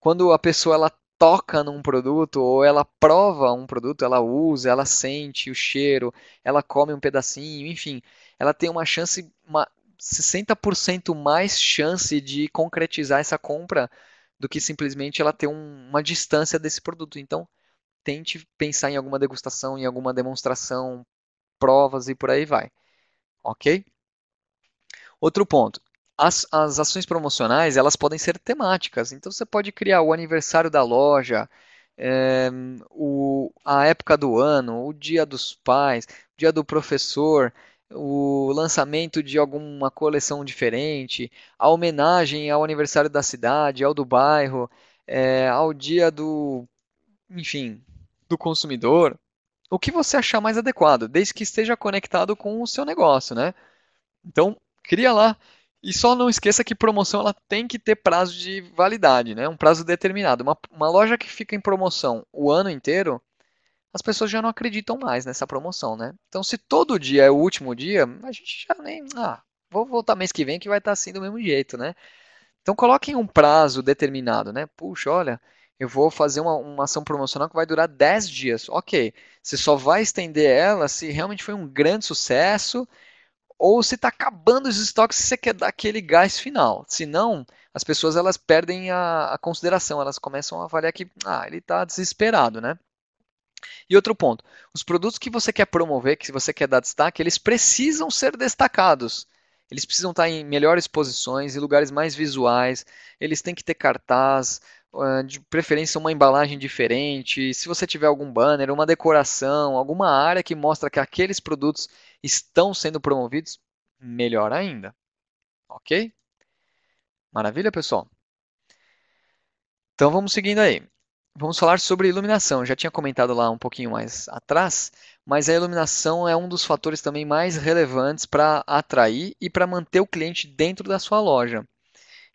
Speaker 1: quando a pessoa ela toca num produto ou ela prova um produto, ela usa, ela sente o cheiro, ela come um pedacinho, enfim, ela tem uma chance, uma 60% mais chance de concretizar essa compra do que simplesmente ela ter um, uma distância desse produto. Então, tente pensar em alguma degustação, em alguma demonstração, provas e por aí vai. Ok? Outro ponto. As, as ações promocionais elas podem ser temáticas, então você pode criar o aniversário da loja, é, o, a época do ano, o dia dos pais, o dia do professor, o lançamento de alguma coleção diferente, a homenagem ao aniversário da cidade, ao do bairro, é, ao dia do, enfim, do consumidor, o que você achar mais adequado, desde que esteja conectado com o seu negócio, né? Então, cria lá. E só não esqueça que promoção ela tem que ter prazo de validade, né? Um prazo determinado. Uma, uma loja que fica em promoção o ano inteiro, as pessoas já não acreditam mais nessa promoção, né? Então, se todo dia é o último dia, a gente já nem. Ah, vou voltar mês que vem que vai estar tá assim do mesmo jeito, né? Então, coloquem um prazo determinado, né? Puxa, olha, eu vou fazer uma, uma ação promocional que vai durar 10 dias. Ok, você só vai estender ela se realmente foi um grande sucesso ou se está acabando os estoques se você quer dar aquele gás final. Senão, as pessoas elas perdem a, a consideração, elas começam a avaliar que ah, ele está desesperado, né? E outro ponto, os produtos que você quer promover, que você quer dar destaque, eles precisam ser destacados. Eles precisam estar tá em melhores posições, em lugares mais visuais, eles têm que ter cartaz, ah, de preferência uma embalagem diferente, se você tiver algum banner, uma decoração, alguma área que mostra que aqueles produtos estão sendo promovidos, melhor ainda. Ok? Maravilha, pessoal? Então vamos seguindo aí. Vamos falar sobre iluminação. Eu já tinha comentado lá um pouquinho mais atrás, mas a iluminação é um dos fatores também mais relevantes para atrair e para manter o cliente dentro da sua loja.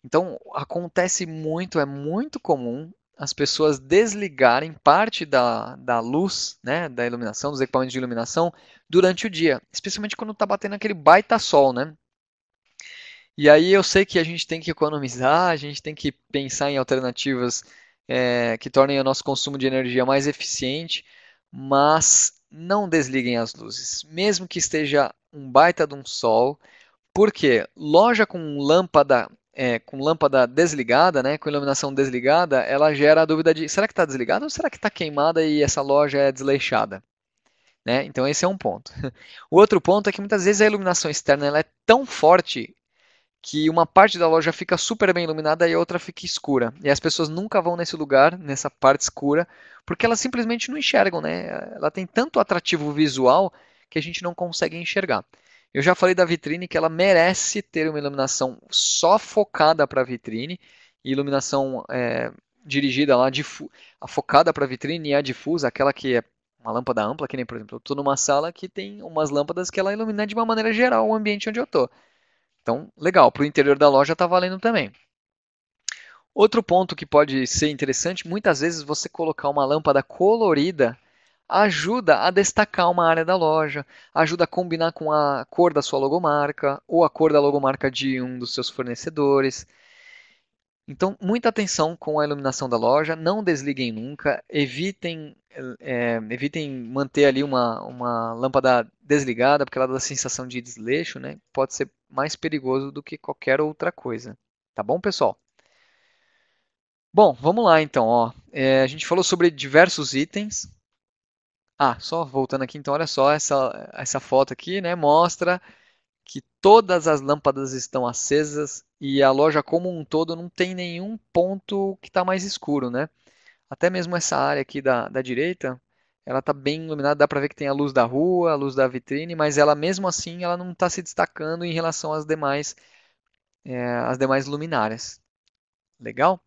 Speaker 1: Então, acontece muito, é muito comum as pessoas desligarem parte da, da luz, né, da iluminação, dos equipamentos de iluminação, durante o dia, especialmente quando está batendo aquele baita sol, né? E aí eu sei que a gente tem que economizar, a gente tem que pensar em alternativas é, que tornem o nosso consumo de energia mais eficiente, mas não desliguem as luzes, mesmo que esteja um baita de um sol, porque loja com lâmpada é, com lâmpada desligada, né, com iluminação desligada, ela gera a dúvida de será que está desligada ou será que está queimada e essa loja é desleixada? Né? Então esse é um ponto. O outro ponto é que muitas vezes a iluminação externa ela é tão forte que uma parte da loja fica super bem iluminada e a outra fica escura. E as pessoas nunca vão nesse lugar, nessa parte escura, porque elas simplesmente não enxergam, né? Ela tem tanto atrativo visual que a gente não consegue enxergar. Eu já falei da vitrine que ela merece ter uma iluminação só focada para a vitrine e iluminação é, dirigida lá, difu a focada para a vitrine e a difusa, aquela que é uma lâmpada ampla, que nem, por exemplo, eu estou numa sala que tem umas lâmpadas que ela ilumina de uma maneira geral o ambiente onde eu estou. Então, legal, para o interior da loja está valendo também. Outro ponto que pode ser interessante, muitas vezes você colocar uma lâmpada colorida ajuda a destacar uma área da loja, ajuda a combinar com a cor da sua logomarca ou a cor da logomarca de um dos seus fornecedores. Então, muita atenção com a iluminação da loja, não desliguem nunca, evitem, é, evitem manter ali uma, uma lâmpada desligada, porque ela dá a sensação de desleixo, né? pode ser mais perigoso do que qualquer outra coisa. Tá bom, pessoal? Bom, vamos lá então. Ó. É, a gente falou sobre diversos itens, ah, só voltando aqui, então, olha só essa, essa foto aqui, né? Mostra que todas as lâmpadas estão acesas e a loja como um todo não tem nenhum ponto que está mais escuro, né? Até mesmo essa área aqui da, da direita, ela está bem iluminada, dá para ver que tem a luz da rua, a luz da vitrine, mas ela mesmo assim ela não está se destacando em relação às demais, é, às demais luminárias. Legal?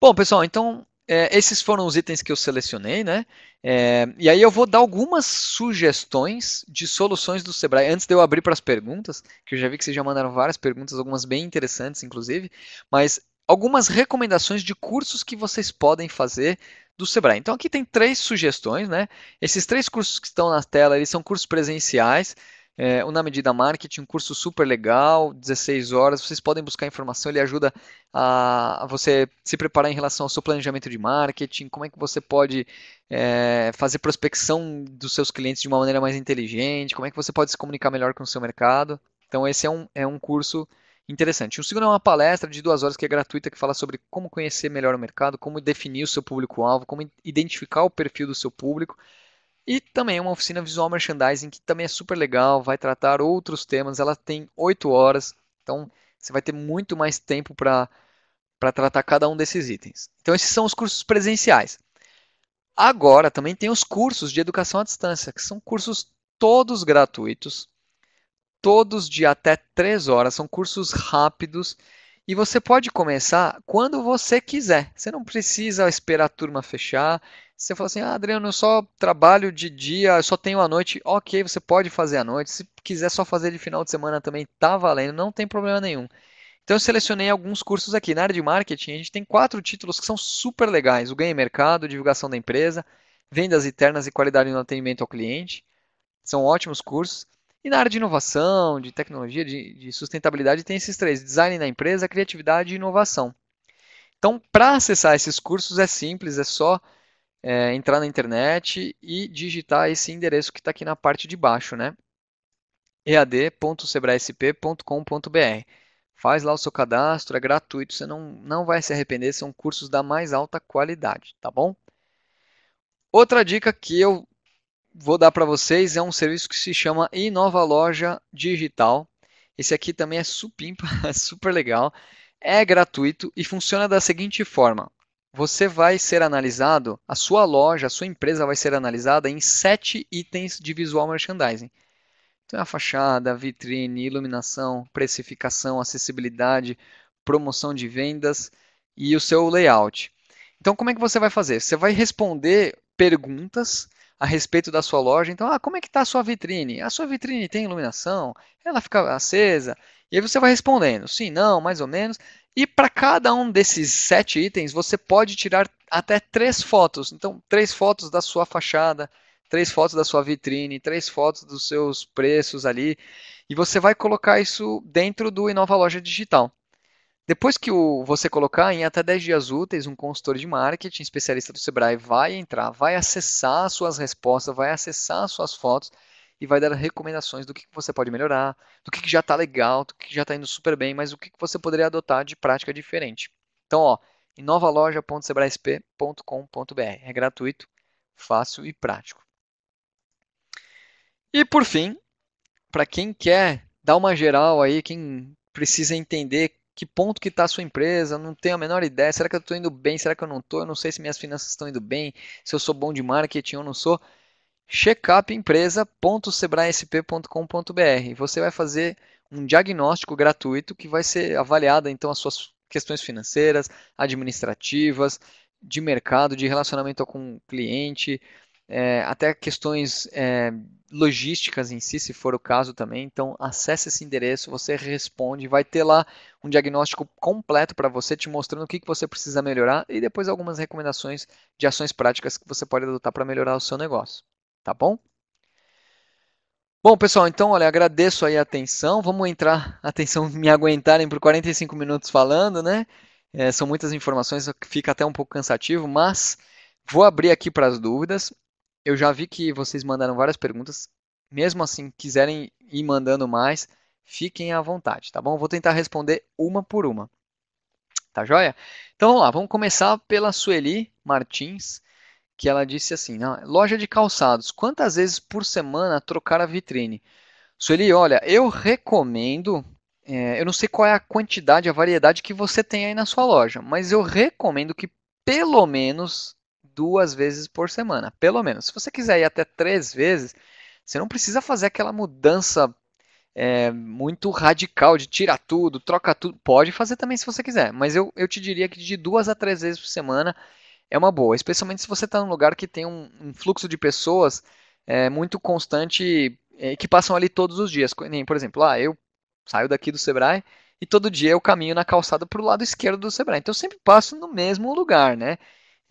Speaker 1: Bom, pessoal, então é, esses foram os itens que eu selecionei, né? É, e aí eu vou dar algumas sugestões de soluções do Sebrae. Antes de eu abrir para as perguntas, que eu já vi que vocês já mandaram várias perguntas, algumas bem interessantes, inclusive, mas algumas recomendações de cursos que vocês podem fazer do Sebrae. Então aqui tem três sugestões, né? Esses três cursos que estão na tela, eles são cursos presenciais. É, o Na Medida Marketing, um curso super legal, 16 horas. Vocês podem buscar informação, ele ajuda a, a você se preparar em relação ao seu planejamento de marketing, como é que você pode é, fazer prospecção dos seus clientes de uma maneira mais inteligente, como é que você pode se comunicar melhor com o seu mercado. Então, esse é um, é um curso interessante. O segundo é uma palestra de duas horas que é gratuita, que fala sobre como conhecer melhor o mercado, como definir o seu público-alvo, como identificar o perfil do seu público e também é uma oficina Visual Merchandising, que também é super legal, vai tratar outros temas. Ela tem oito horas, então você vai ter muito mais tempo para tratar cada um desses itens. Então, esses são os cursos presenciais. Agora também tem os cursos de educação à distância, que são cursos todos gratuitos, todos de até três horas, são cursos rápidos e você pode começar quando você quiser. Você não precisa esperar a turma fechar, se você falar assim, ah, Adriano, eu só trabalho de dia, eu só tenho a noite, ok, você pode fazer à noite. Se quiser só fazer de final de semana também, tá valendo, não tem problema nenhum. Então eu selecionei alguns cursos aqui. Na área de marketing, a gente tem quatro títulos que são super legais: o ganho mercado, divulgação da empresa, vendas internas e qualidade no atendimento ao cliente. São ótimos cursos. E na área de inovação, de tecnologia, de, de sustentabilidade, tem esses três: design na empresa, criatividade e inovação. Então, para acessar esses cursos é simples, é só é, entrar na internet e digitar esse endereço que está aqui na parte de baixo, né? ead.sebraesp.com.br. Faz lá o seu cadastro, é gratuito, você não, não vai se arrepender, são cursos da mais alta qualidade, tá bom? Outra dica que eu vou dar para vocês é um serviço que se chama Inova Loja Digital. Esse aqui também é supimpa, é super legal, é gratuito e funciona da seguinte forma você vai ser analisado, a sua loja, a sua empresa vai ser analisada em sete itens de visual merchandising. Então, é a fachada, vitrine, iluminação, precificação, acessibilidade, promoção de vendas e o seu layout. Então, como é que você vai fazer? Você vai responder perguntas a respeito da sua loja. Então, ah, como é que está a sua vitrine? A sua vitrine tem iluminação? Ela fica acesa? E aí você vai respondendo, sim, não, mais ou menos. E para cada um desses sete itens, você pode tirar até três fotos. Então, três fotos da sua fachada, três fotos da sua vitrine, três fotos dos seus preços ali. E você vai colocar isso dentro do Inova Loja Digital. Depois que o, você colocar, em até 10 dias úteis, um consultor de marketing, especialista do Sebrae, vai entrar, vai acessar suas respostas, vai acessar suas fotos e vai dar recomendações do que você pode melhorar, do que já está legal, do que já está indo super bem, mas o que você poderia adotar de prática diferente. Então, ó, inovaloja.sebraesp.com.br. É gratuito, fácil e prático. E por fim, para quem quer dar uma geral aí, quem precisa entender que ponto que está a sua empresa, não tenho a menor ideia, será que eu estou indo bem, será que eu não estou, eu não sei se minhas finanças estão indo bem, se eu sou bom de marketing ou não sou. checkupempresa.sebraesp.com.br. Você vai fazer um diagnóstico gratuito que vai ser avaliada então as suas questões financeiras, administrativas, de mercado, de relacionamento com o cliente, é, até questões é, logísticas em si, se for o caso também. Então, acesse esse endereço, você responde, vai ter lá um diagnóstico completo para você, te mostrando o que, que você precisa melhorar e depois algumas recomendações de ações práticas que você pode adotar para melhorar o seu negócio. Tá bom? Bom, pessoal, então, olha, agradeço aí a atenção. Vamos entrar, atenção, me aguentarem por 45 minutos falando, né? É, são muitas informações, fica até um pouco cansativo, mas vou abrir aqui para as dúvidas. Eu já vi que vocês mandaram várias perguntas. Mesmo assim, quiserem ir mandando mais, fiquem à vontade, tá bom? Vou tentar responder uma por uma. Tá joia? Então vamos lá, vamos começar pela Sueli Martins, que ela disse assim: ah, loja de calçados, quantas vezes por semana trocar a vitrine? Sueli, olha, eu recomendo. É, eu não sei qual é a quantidade, a variedade que você tem aí na sua loja, mas eu recomendo que pelo menos duas vezes por semana, pelo menos. Se você quiser ir até três vezes, você não precisa fazer aquela mudança é, muito radical de tirar tudo, troca tudo. Pode fazer também se você quiser, mas eu, eu te diria que de duas a três vezes por semana é uma boa, especialmente se você está num lugar que tem um, um fluxo de pessoas é, muito constante é, que passam ali todos os dias. Por exemplo, ah, eu saio daqui do Sebrae e todo dia eu caminho na calçada para o lado esquerdo do Sebrae. Então eu sempre passo no mesmo lugar, né?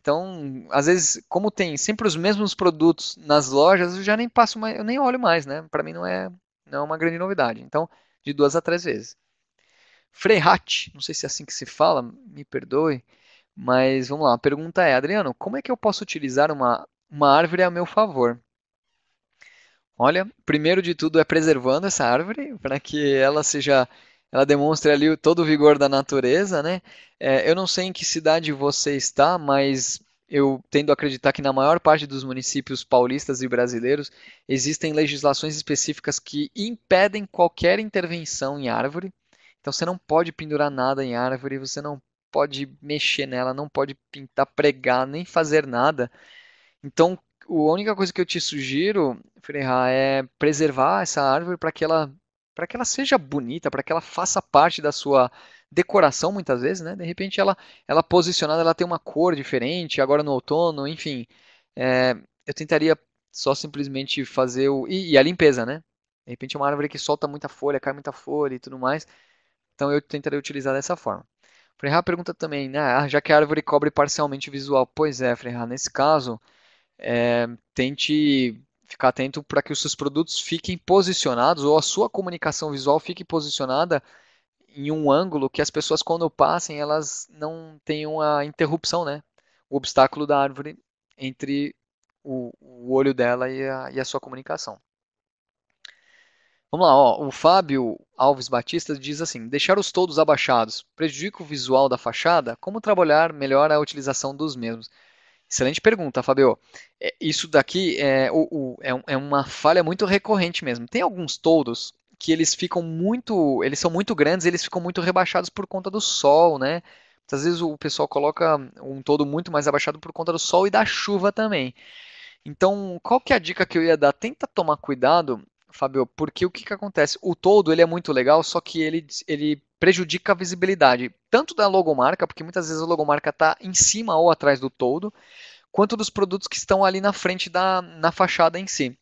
Speaker 1: Então, às vezes, como tem sempre os mesmos produtos nas lojas, eu já nem passo mais, eu nem olho mais, né? Para mim não é, não é uma grande novidade. Então, de duas a três vezes. Freyhat, não sei se é assim que se fala, me perdoe, mas vamos lá. A pergunta é, Adriano, como é que eu posso utilizar uma, uma árvore a meu favor? Olha, primeiro de tudo é preservando essa árvore para que ela seja ela demonstra ali todo o vigor da natureza, né? É, eu não sei em que cidade você está, mas eu tendo a acreditar que na maior parte dos municípios paulistas e brasileiros existem legislações específicas que impedem qualquer intervenção em árvore. Então você não pode pendurar nada em árvore, você não pode mexer nela, não pode pintar, pregar, nem fazer nada. Então, a única coisa que eu te sugiro, Ferreira, é preservar essa árvore para que ela para que ela seja bonita, para que ela faça parte da sua decoração muitas vezes, né? De repente ela, ela posicionada, ela tem uma cor diferente, agora no outono, enfim. É, eu tentaria só simplesmente fazer o... E, e, a limpeza, né? De repente é uma árvore que solta muita folha, cai muita folha e tudo mais. Então eu tentaria utilizar dessa forma. Freire pergunta também, né? Ah, já que a árvore cobre parcialmente o visual. Pois é, Freire, nesse caso, é, tente ficar atento para que os seus produtos fiquem posicionados ou a sua comunicação visual fique posicionada em um ângulo que as pessoas quando passem elas não tenham a interrupção, né? O obstáculo da árvore entre o, o olho dela e a, e a, sua comunicação. Vamos lá, ó, o Fábio Alves Batista diz assim: deixar os todos abaixados prejudica o visual da fachada? Como trabalhar melhor a utilização dos mesmos? Excelente pergunta, Fabio. É, isso daqui é, o, o, é, um, é uma falha muito recorrente mesmo. Tem alguns toldos que eles ficam muito, eles são muito grandes, eles ficam muito rebaixados por conta do sol, né? Às vezes o pessoal coloca um todo muito mais abaixado por conta do sol e da chuva também. Então, qual que é a dica que eu ia dar? Tenta tomar cuidado, Fabio, porque o que, que acontece? O todo ele é muito legal, só que ele, ele prejudica a visibilidade tanto da logomarca, porque muitas vezes a logomarca está em cima ou atrás do todo, quanto dos produtos que estão ali na frente da na fachada em si.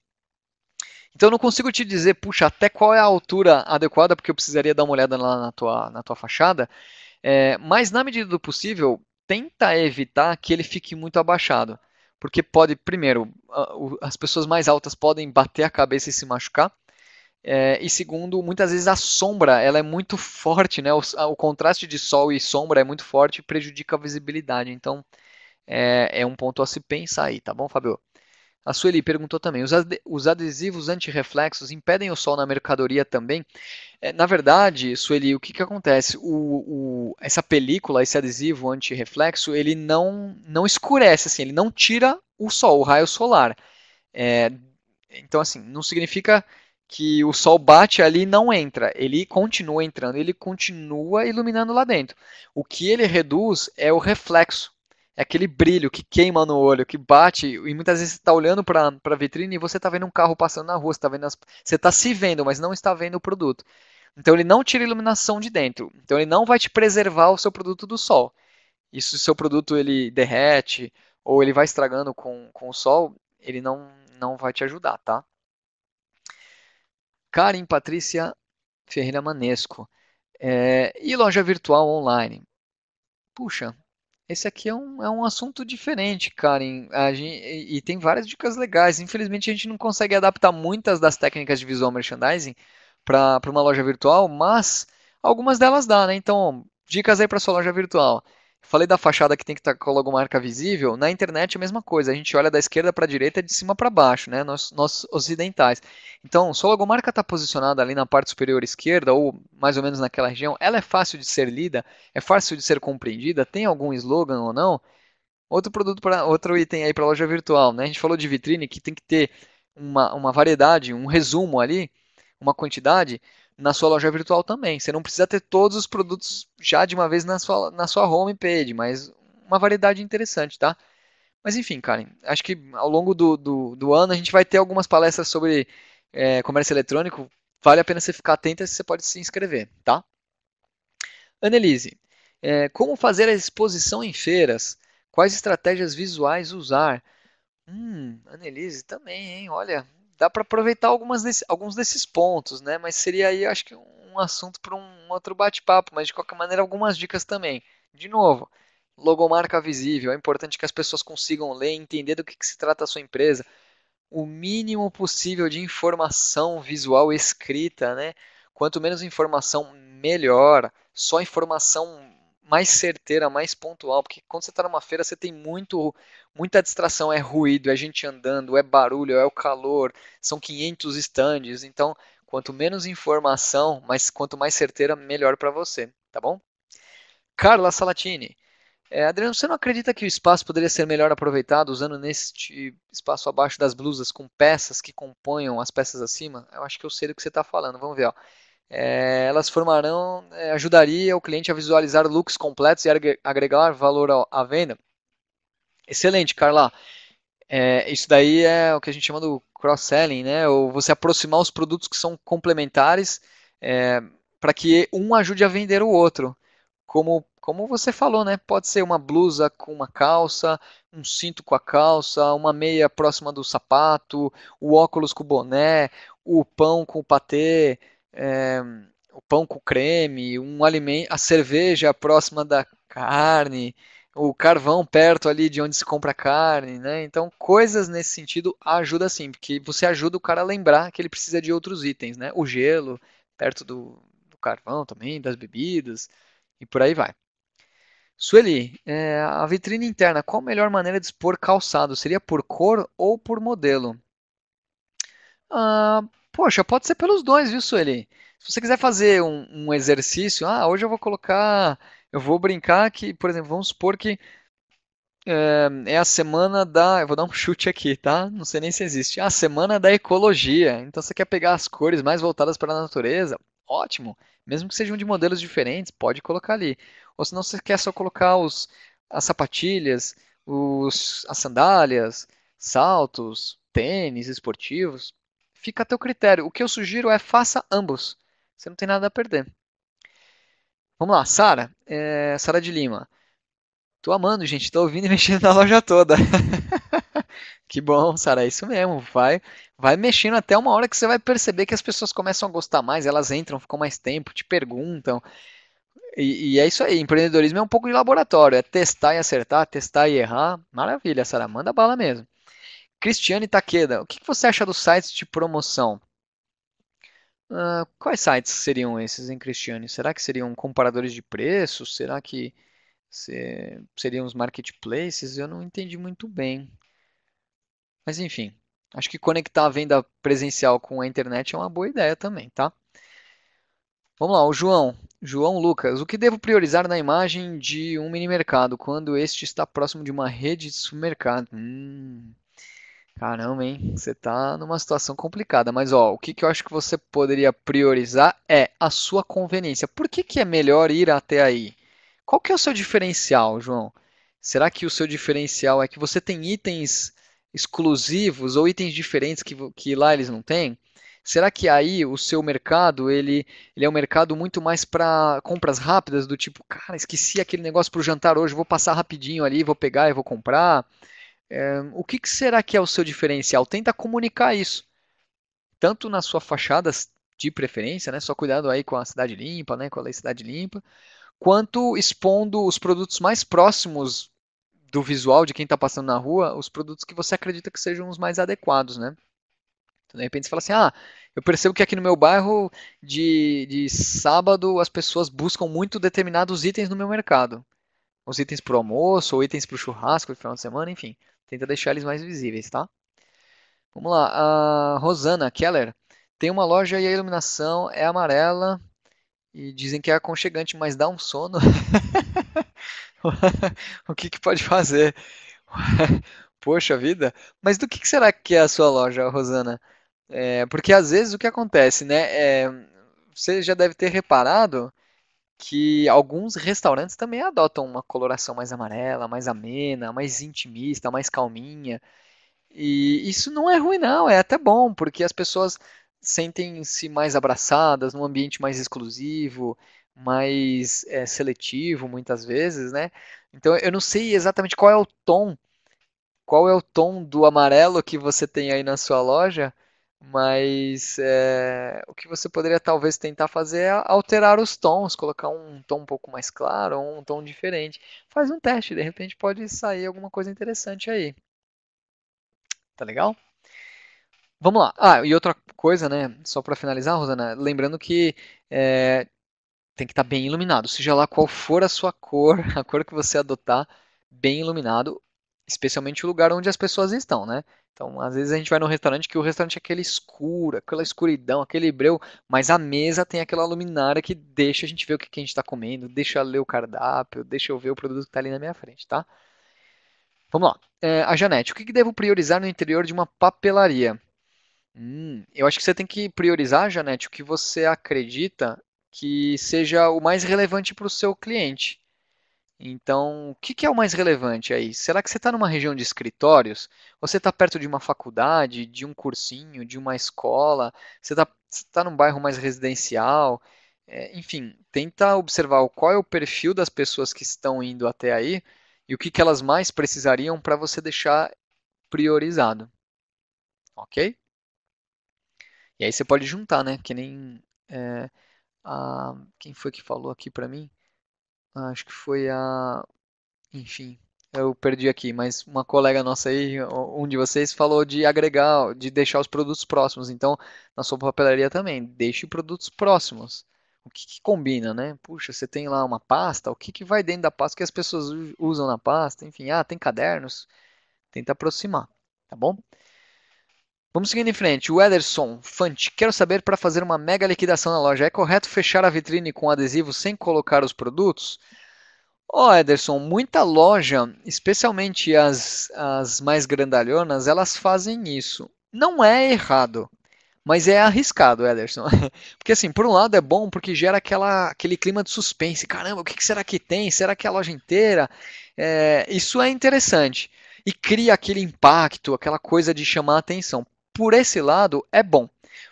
Speaker 1: Então eu não consigo te dizer, puxa, até qual é a altura adequada, porque eu precisaria dar uma olhada lá na tua, na tua fachada. É, mas na medida do possível, tenta evitar que ele fique muito abaixado. Porque pode, primeiro, as pessoas mais altas podem bater a cabeça e se machucar. É, e segundo, muitas vezes a sombra ela é muito forte, né? O, o contraste de sol e sombra é muito forte e prejudica a visibilidade. Então, é, é, um ponto a se pensar aí, tá bom, Fabio? A Sueli perguntou também: os adesivos antirreflexos impedem o sol na mercadoria também? É, na verdade, Sueli, o que, que acontece? O, o, essa película, esse adesivo antirreflexo, ele não, não escurece, assim, ele não tira o sol, o raio solar. É, então, assim, não significa que o sol bate ali e não entra, ele continua entrando, ele continua iluminando lá dentro. O que ele reduz é o reflexo, é aquele brilho que queima no olho, que bate, e muitas vezes você está olhando para a vitrine e você está vendo um carro passando na rua, você está tá se vendo, mas não está vendo o produto. Então ele não tira iluminação de dentro, então ele não vai te preservar o seu produto do sol. E se o seu produto ele derrete ou ele vai estragando com, com o sol, ele não, não vai te ajudar, tá? Karen Patrícia Ferreira Manesco. É, e loja virtual online. Puxa, esse aqui é um, é um assunto diferente, Karen. Gente, e tem várias dicas legais. Infelizmente, a gente não consegue adaptar muitas das técnicas de visual merchandising para uma loja virtual, mas algumas delas dá, né? Então, dicas aí para sua loja virtual. Falei da fachada que tem que estar tá com a logomarca visível. Na internet é a mesma coisa. A gente olha da esquerda para a direita e de cima para baixo, né? Nós, nós ocidentais. Então, se a logomarca está posicionada ali na parte superior esquerda ou mais ou menos naquela região, ela é fácil de ser lida, é fácil de ser compreendida, tem algum slogan ou não? Outro produto para outro item aí para loja virtual, né? A gente falou de vitrine que tem que ter uma, uma variedade, um resumo ali, uma quantidade na sua loja virtual também. Você não precisa ter todos os produtos já de uma vez na sua, na sua home page, mas uma variedade interessante, tá? Mas enfim, Karen, acho que ao longo do, do, do ano a gente vai ter algumas palestras sobre é, comércio eletrônico. Vale a pena você ficar atenta se você pode se inscrever, tá? Annelise, é, como fazer a exposição em feiras? Quais estratégias visuais usar? Hum, Annelise também, hein? Olha, dá para aproveitar algumas desse, alguns desses pontos, né? Mas seria aí, acho que um assunto para um, um outro bate-papo, mas de qualquer maneira algumas dicas também. De novo, logomarca visível, é importante que as pessoas consigam ler, entender do que, que se trata a sua empresa, o mínimo possível de informação visual escrita, né? Quanto menos informação, melhor. Só informação mais certeira, mais pontual, porque quando você está numa feira você tem muito muita distração, é ruído, é gente andando, é barulho, é o calor, são 500 estandes, então quanto menos informação, mas quanto mais certeira, melhor para você, tá bom? Carla Salatini, é, Adriano, você não acredita que o espaço poderia ser melhor aproveitado usando neste espaço abaixo das blusas com peças que componham as peças acima? Eu acho que eu sei do que você está falando, vamos ver, ó. É, elas formarão, é, ajudaria o cliente a visualizar looks completos e agregar valor à venda. Excelente, Carla. É, isso daí é o que a gente chama do cross-selling, né? Ou você aproximar os produtos que são complementares é, para que um ajude a vender o outro. Como, como você falou, né? Pode ser uma blusa com uma calça, um cinto com a calça, uma meia próxima do sapato, o óculos com o boné, o pão com o patê, é, o pão com creme, um alimento, a cerveja próxima da carne, o carvão perto ali de onde se compra carne, né? Então, coisas nesse sentido ajuda sim, porque você ajuda o cara a lembrar que ele precisa de outros itens, né? O gelo perto do, do carvão também, das bebidas e por aí vai. Sueli, é, a vitrine interna, qual a melhor maneira de expor calçado? Seria por cor ou por modelo? Ah, poxa, pode ser pelos dois, viu, Sueli? Se você quiser fazer um, um exercício, ah, hoje eu vou colocar, eu vou brincar que, por exemplo, vamos supor que eh, é a semana da. Eu vou dar um chute aqui, tá? Não sei nem se existe. É a semana da ecologia. Então você quer pegar as cores mais voltadas para a natureza? Ótimo! Mesmo que sejam de modelos diferentes, pode colocar ali. Ou se não, você quer só colocar os, as sapatilhas, os, as sandálias, saltos, tênis esportivos fica a teu critério. O que eu sugiro é faça ambos. Você não tem nada a perder. Vamos lá, Sara, é, Sara de Lima. Tô amando, gente, tô ouvindo e mexendo na loja toda. que bom, Sara, é isso mesmo. Vai, vai mexendo até uma hora que você vai perceber que as pessoas começam a gostar mais, elas entram, ficam mais tempo, te perguntam. E, e, é isso aí, empreendedorismo é um pouco de laboratório, é testar e acertar, testar e errar. Maravilha, Sara, manda bala mesmo. Cristiane Takeda, o que você acha dos sites de promoção? Uh, quais sites seriam esses, hein, Cristiane? Será que seriam comparadores de preços? Será que se, seriam os marketplaces? Eu não entendi muito bem. Mas enfim, acho que conectar a venda presencial com a internet é uma boa ideia também, tá? Vamos lá, o João. João Lucas, o que devo priorizar na imagem de um mini mercado quando este está próximo de uma rede de supermercado? Hum, Caramba, hein? Você tá numa situação complicada, mas ó, o que, que eu acho que você poderia priorizar é a sua conveniência. Por que, que é melhor ir até aí? Qual que é o seu diferencial, João? Será que o seu diferencial é que você tem itens exclusivos ou itens diferentes que, que lá eles não têm? Será que aí o seu mercado ele, ele é um mercado muito mais para compras rápidas do tipo, cara, esqueci aquele negócio para o jantar hoje, vou passar rapidinho ali, vou pegar e vou comprar? É, o que, que será que é o seu diferencial? Tenta comunicar isso. Tanto na sua fachada, de preferência, né? Só cuidado aí com a cidade limpa, né? Com a lei cidade limpa, quanto expondo os produtos mais próximos do visual de quem está passando na rua, os produtos que você acredita que sejam os mais adequados, né? Então, de repente você fala assim, ah, eu percebo que aqui no meu bairro de, de sábado as pessoas buscam muito determinados itens no meu mercado, os itens para o almoço ou itens para o churrasco de final de semana, enfim. Tenta deixar eles mais visíveis, tá? Vamos lá. A Rosana Keller tem uma loja e a iluminação é amarela e dizem que é aconchegante, mas dá um sono. o que, que pode fazer? Poxa vida, mas do que, que será que é a sua loja, Rosana? É, porque às vezes o que acontece, né? É, você já deve ter reparado que alguns restaurantes também adotam uma coloração mais amarela, mais amena, mais intimista, mais calminha. E isso não é ruim, não, é até bom, porque as pessoas sentem-se mais abraçadas, num ambiente mais exclusivo, mais é, seletivo, muitas vezes, né? Então eu não sei exatamente qual é o tom, qual é o tom do amarelo que você tem aí na sua loja, mas é, o que você poderia talvez tentar fazer é alterar os tons, colocar um tom um pouco mais claro ou um tom diferente. Faz um teste, de repente pode sair alguma coisa interessante aí. Tá legal? Vamos lá. Ah, e outra coisa, né? Só para finalizar, Rosana, lembrando que é, tem que estar tá bem iluminado, seja lá qual for a sua cor, a cor que você adotar, bem iluminado especialmente o lugar onde as pessoas estão, né? Então, às vezes a gente vai num restaurante que o restaurante é aquele escuro, aquela escuridão, aquele breu, mas a mesa tem aquela luminária que deixa a gente ver o que, a gente está comendo, deixa eu ler o cardápio, deixa eu ver o produto que está ali na minha frente, tá? Vamos lá. É, a Janete, o que, que, devo priorizar no interior de uma papelaria? Hum, eu acho que você tem que priorizar, Janete, o que você acredita que seja o mais relevante para o seu cliente. Então, o que, é o mais relevante aí? Será que você está numa região de escritórios? você está perto de uma faculdade, de um cursinho, de uma escola? Você está tá num bairro mais residencial? É, enfim, tenta observar qual é o perfil das pessoas que estão indo até aí e o que, que elas mais precisariam para você deixar priorizado. Ok? E aí você pode juntar, né? Que nem. É, a, quem foi que falou aqui para mim? Acho que foi a. Enfim, eu perdi aqui, mas uma colega nossa aí, um de vocês, falou de agregar, de deixar os produtos próximos. Então, na sua papelaria também, deixe produtos próximos. O que, que combina, né? Puxa, você tem lá uma pasta, o que, que vai dentro da pasta, o que as pessoas usam na pasta, enfim, ah, tem cadernos. Tenta aproximar, tá bom? Vamos seguindo em frente. O Ederson Fante, quero saber para fazer uma mega liquidação na loja, é correto fechar a vitrine com adesivo sem colocar os produtos? Ó, oh, Ederson, muita loja, especialmente as, as mais grandalhonas, elas fazem isso. Não é errado, mas é arriscado, Ederson. porque assim, por um lado é bom porque gera aquela, aquele clima de suspense. Caramba, o que, será que tem? Será que é a loja inteira? É, isso é interessante e cria aquele impacto, aquela coisa de chamar a atenção por esse lado, é bom.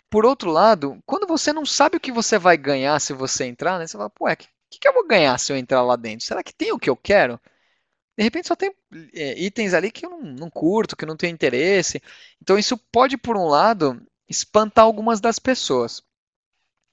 Speaker 1: Por outro lado, quando você não sabe o que você vai ganhar se você entrar, né, você fala, pô, o é, que, que eu vou ganhar se eu entrar lá dentro? Será que tem o que eu quero? De repente só tem é, itens ali que eu não, não curto, que eu não tenho interesse. Então isso pode, por um lado, espantar algumas das pessoas.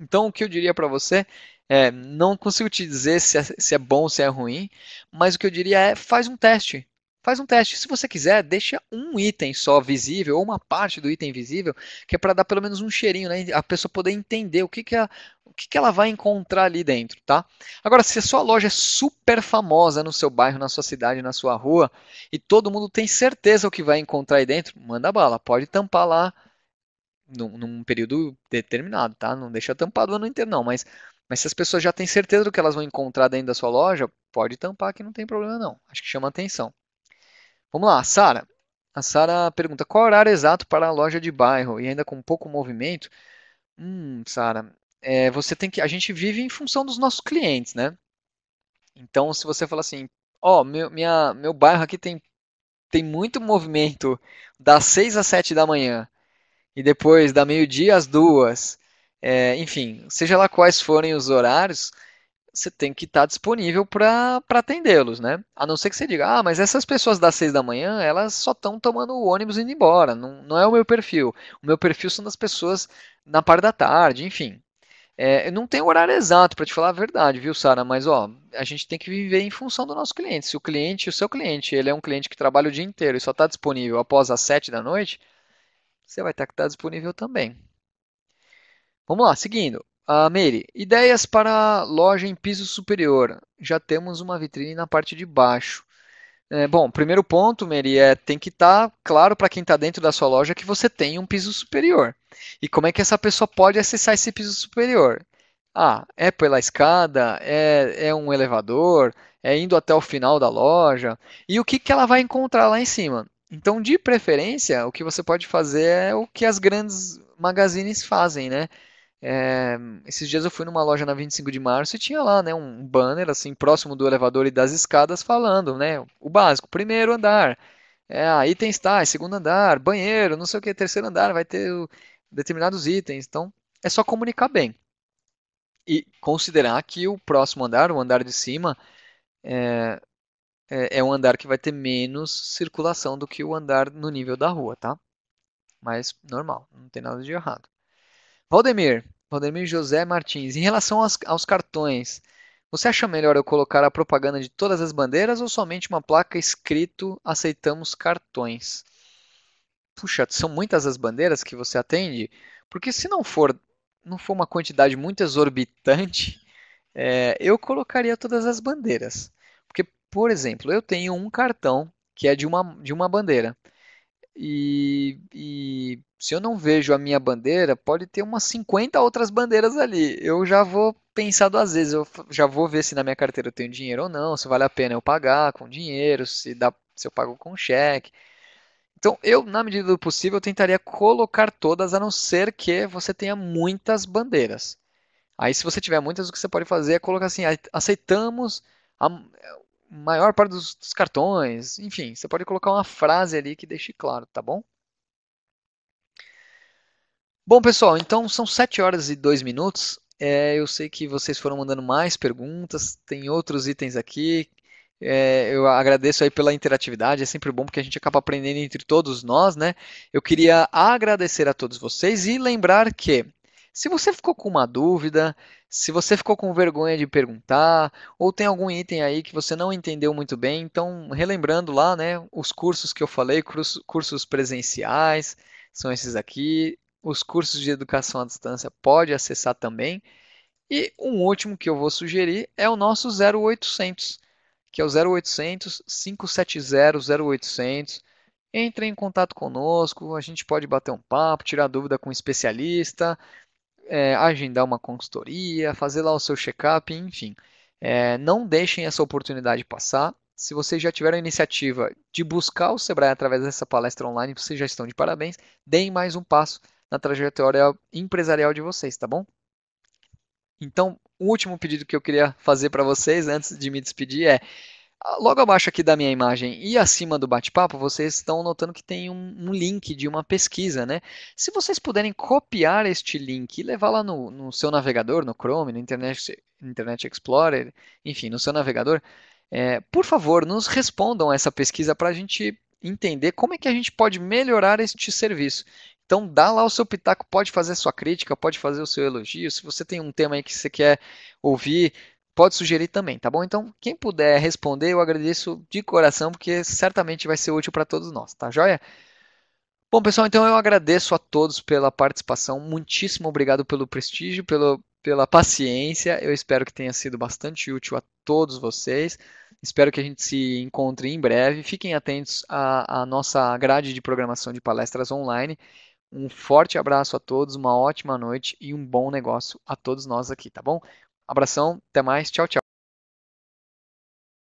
Speaker 1: Então o que eu diria para você é, não consigo te dizer se é, se é bom ou se é ruim, mas o que eu diria é faz um teste. Faz um teste. Se você quiser, deixa um item só visível, ou uma parte do item visível, que é para dar pelo menos um cheirinho, né? A pessoa poder entender o que, que, a, o que, que ela vai encontrar ali dentro, tá? Agora, se a sua loja é super famosa no seu bairro, na sua cidade, na sua rua, e todo mundo tem certeza o que vai encontrar aí dentro, manda bala. Pode tampar lá num, num período determinado, tá? Não deixa tampado o ano inteiro, não, mas mas se as pessoas já têm certeza do que elas vão encontrar dentro da sua loja, pode tampar que não tem problema não. Acho que chama atenção. Vamos lá, Sara. A Sara pergunta: qual horário exato para a loja de bairro e ainda com pouco movimento? Hum, Sara, é, você tem que. A gente vive em função dos nossos clientes, né? Então, se você falar assim, ó, oh, meu, minha, meu bairro aqui tem, tem muito movimento das 6 às 7 da manhã e depois da meio-dia às duas, é, enfim, seja lá quais forem os horários, você tem que estar tá disponível para atendê-los, né? A não ser que você diga, ah, mas essas pessoas das seis da manhã, elas só estão tomando o ônibus e indo embora, não, não é o meu perfil. O meu perfil são das pessoas na parte da tarde, enfim. É, eu não tenho horário exato para te falar a verdade, viu, Sara? Mas ó, a gente tem que viver em função do nosso cliente. Se o cliente, o seu cliente, ele é um cliente que trabalha o dia inteiro e só está disponível após as sete da noite, você vai ter que estar disponível também. Vamos lá, seguindo. Uh, Meire, ideias para loja em piso superior. Já temos uma vitrine na parte de baixo. É, bom, primeiro ponto, Mary, é tem que estar tá claro para quem está dentro da sua loja que você tem um piso superior. E como é que essa pessoa pode acessar esse piso superior? Ah, é pela escada, é, é um elevador, é indo até o final da loja. E o que, que ela vai encontrar lá em cima? Então, de preferência, o que você pode fazer é o que as grandes magazines fazem, né? É, esses dias eu fui numa loja na 25 de março e tinha lá, né, um banner assim próximo do elevador e das escadas falando, né, o básico, primeiro andar, é, ah, itens tais, segundo andar, banheiro, não sei o que, terceiro andar vai ter o, determinados itens. Então é só comunicar bem e considerar que o próximo andar, o andar de cima, é, é, é um andar que vai ter menos circulação do que o andar no nível da rua, tá? Mas normal, não tem nada de errado. Valdemir, Valdemir José Martins, em relação aos, aos cartões, você acha melhor eu colocar a propaganda de todas as bandeiras ou somente uma placa escrito aceitamos cartões? Puxa, são muitas as bandeiras que você atende, porque se não for não for uma quantidade muito exorbitante, é, eu colocaria todas as bandeiras. Porque, por exemplo, eu tenho um cartão que é de uma, de uma bandeira. E, e, se eu não vejo a minha bandeira, pode ter umas 50 outras bandeiras ali. Eu já vou pensar duas vezes, eu já vou ver se na minha carteira eu tenho dinheiro ou não, se vale a pena eu pagar com dinheiro, se dá, se eu pago com cheque. Então, eu, na medida do possível, tentaria colocar todas, a não ser que você tenha muitas bandeiras. Aí, se você tiver muitas, o que você pode fazer é colocar assim: aceitamos a, maior parte dos, dos cartões, enfim, você pode colocar uma frase ali que deixe claro, tá bom? Bom, pessoal, então são 7 horas e 2 minutos. É, eu sei que vocês foram mandando mais perguntas, tem outros itens aqui. É, eu agradeço aí pela interatividade, é sempre bom porque a gente acaba aprendendo entre todos nós, né? Eu queria agradecer a todos vocês e lembrar que se você ficou com uma dúvida, se você ficou com vergonha de perguntar, ou tem algum item aí que você não entendeu muito bem, então relembrando lá, né, os cursos que eu falei, cursos presenciais, são esses aqui, os cursos de educação à distância pode acessar também. E um último que eu vou sugerir é o nosso 0800, que é o 0800 570 0800. Entre em contato conosco, a gente pode bater um papo, tirar dúvida com um especialista, é, agendar uma consultoria, fazer lá o seu check-up, enfim. É, não deixem essa oportunidade passar. Se vocês já tiveram a iniciativa de buscar o Sebrae através dessa palestra online, vocês já estão de parabéns. Deem mais um passo na trajetória empresarial de vocês, tá bom? Então, o último pedido que eu queria fazer para vocês antes de me despedir é Logo abaixo aqui da minha imagem e acima do bate-papo, vocês estão notando que tem um, um, link de uma pesquisa, né? Se vocês puderem copiar este link e levar lá no, no seu navegador, no Chrome, no Internet, Internet Explorer, enfim, no seu navegador, é, por favor, nos respondam essa pesquisa para a gente entender como é que a gente pode melhorar este serviço. Então, dá lá o seu pitaco, pode fazer sua crítica, pode fazer o seu elogio. Se você tem um tema aí que você quer ouvir, pode sugerir também, tá bom? Então, quem puder responder, eu agradeço de coração, porque certamente vai ser útil para todos nós, tá joia? Bom, pessoal, então eu agradeço a todos pela participação. Muitíssimo obrigado pelo prestígio, pelo, pela paciência. Eu espero que tenha sido bastante útil a todos vocês. Espero que a gente se encontre em breve. Fiquem atentos à, à nossa grade de programação de palestras online. Um forte abraço a todos, uma ótima noite e um bom negócio a todos nós aqui, tá bom? Abração, até mais, tchau, tchau.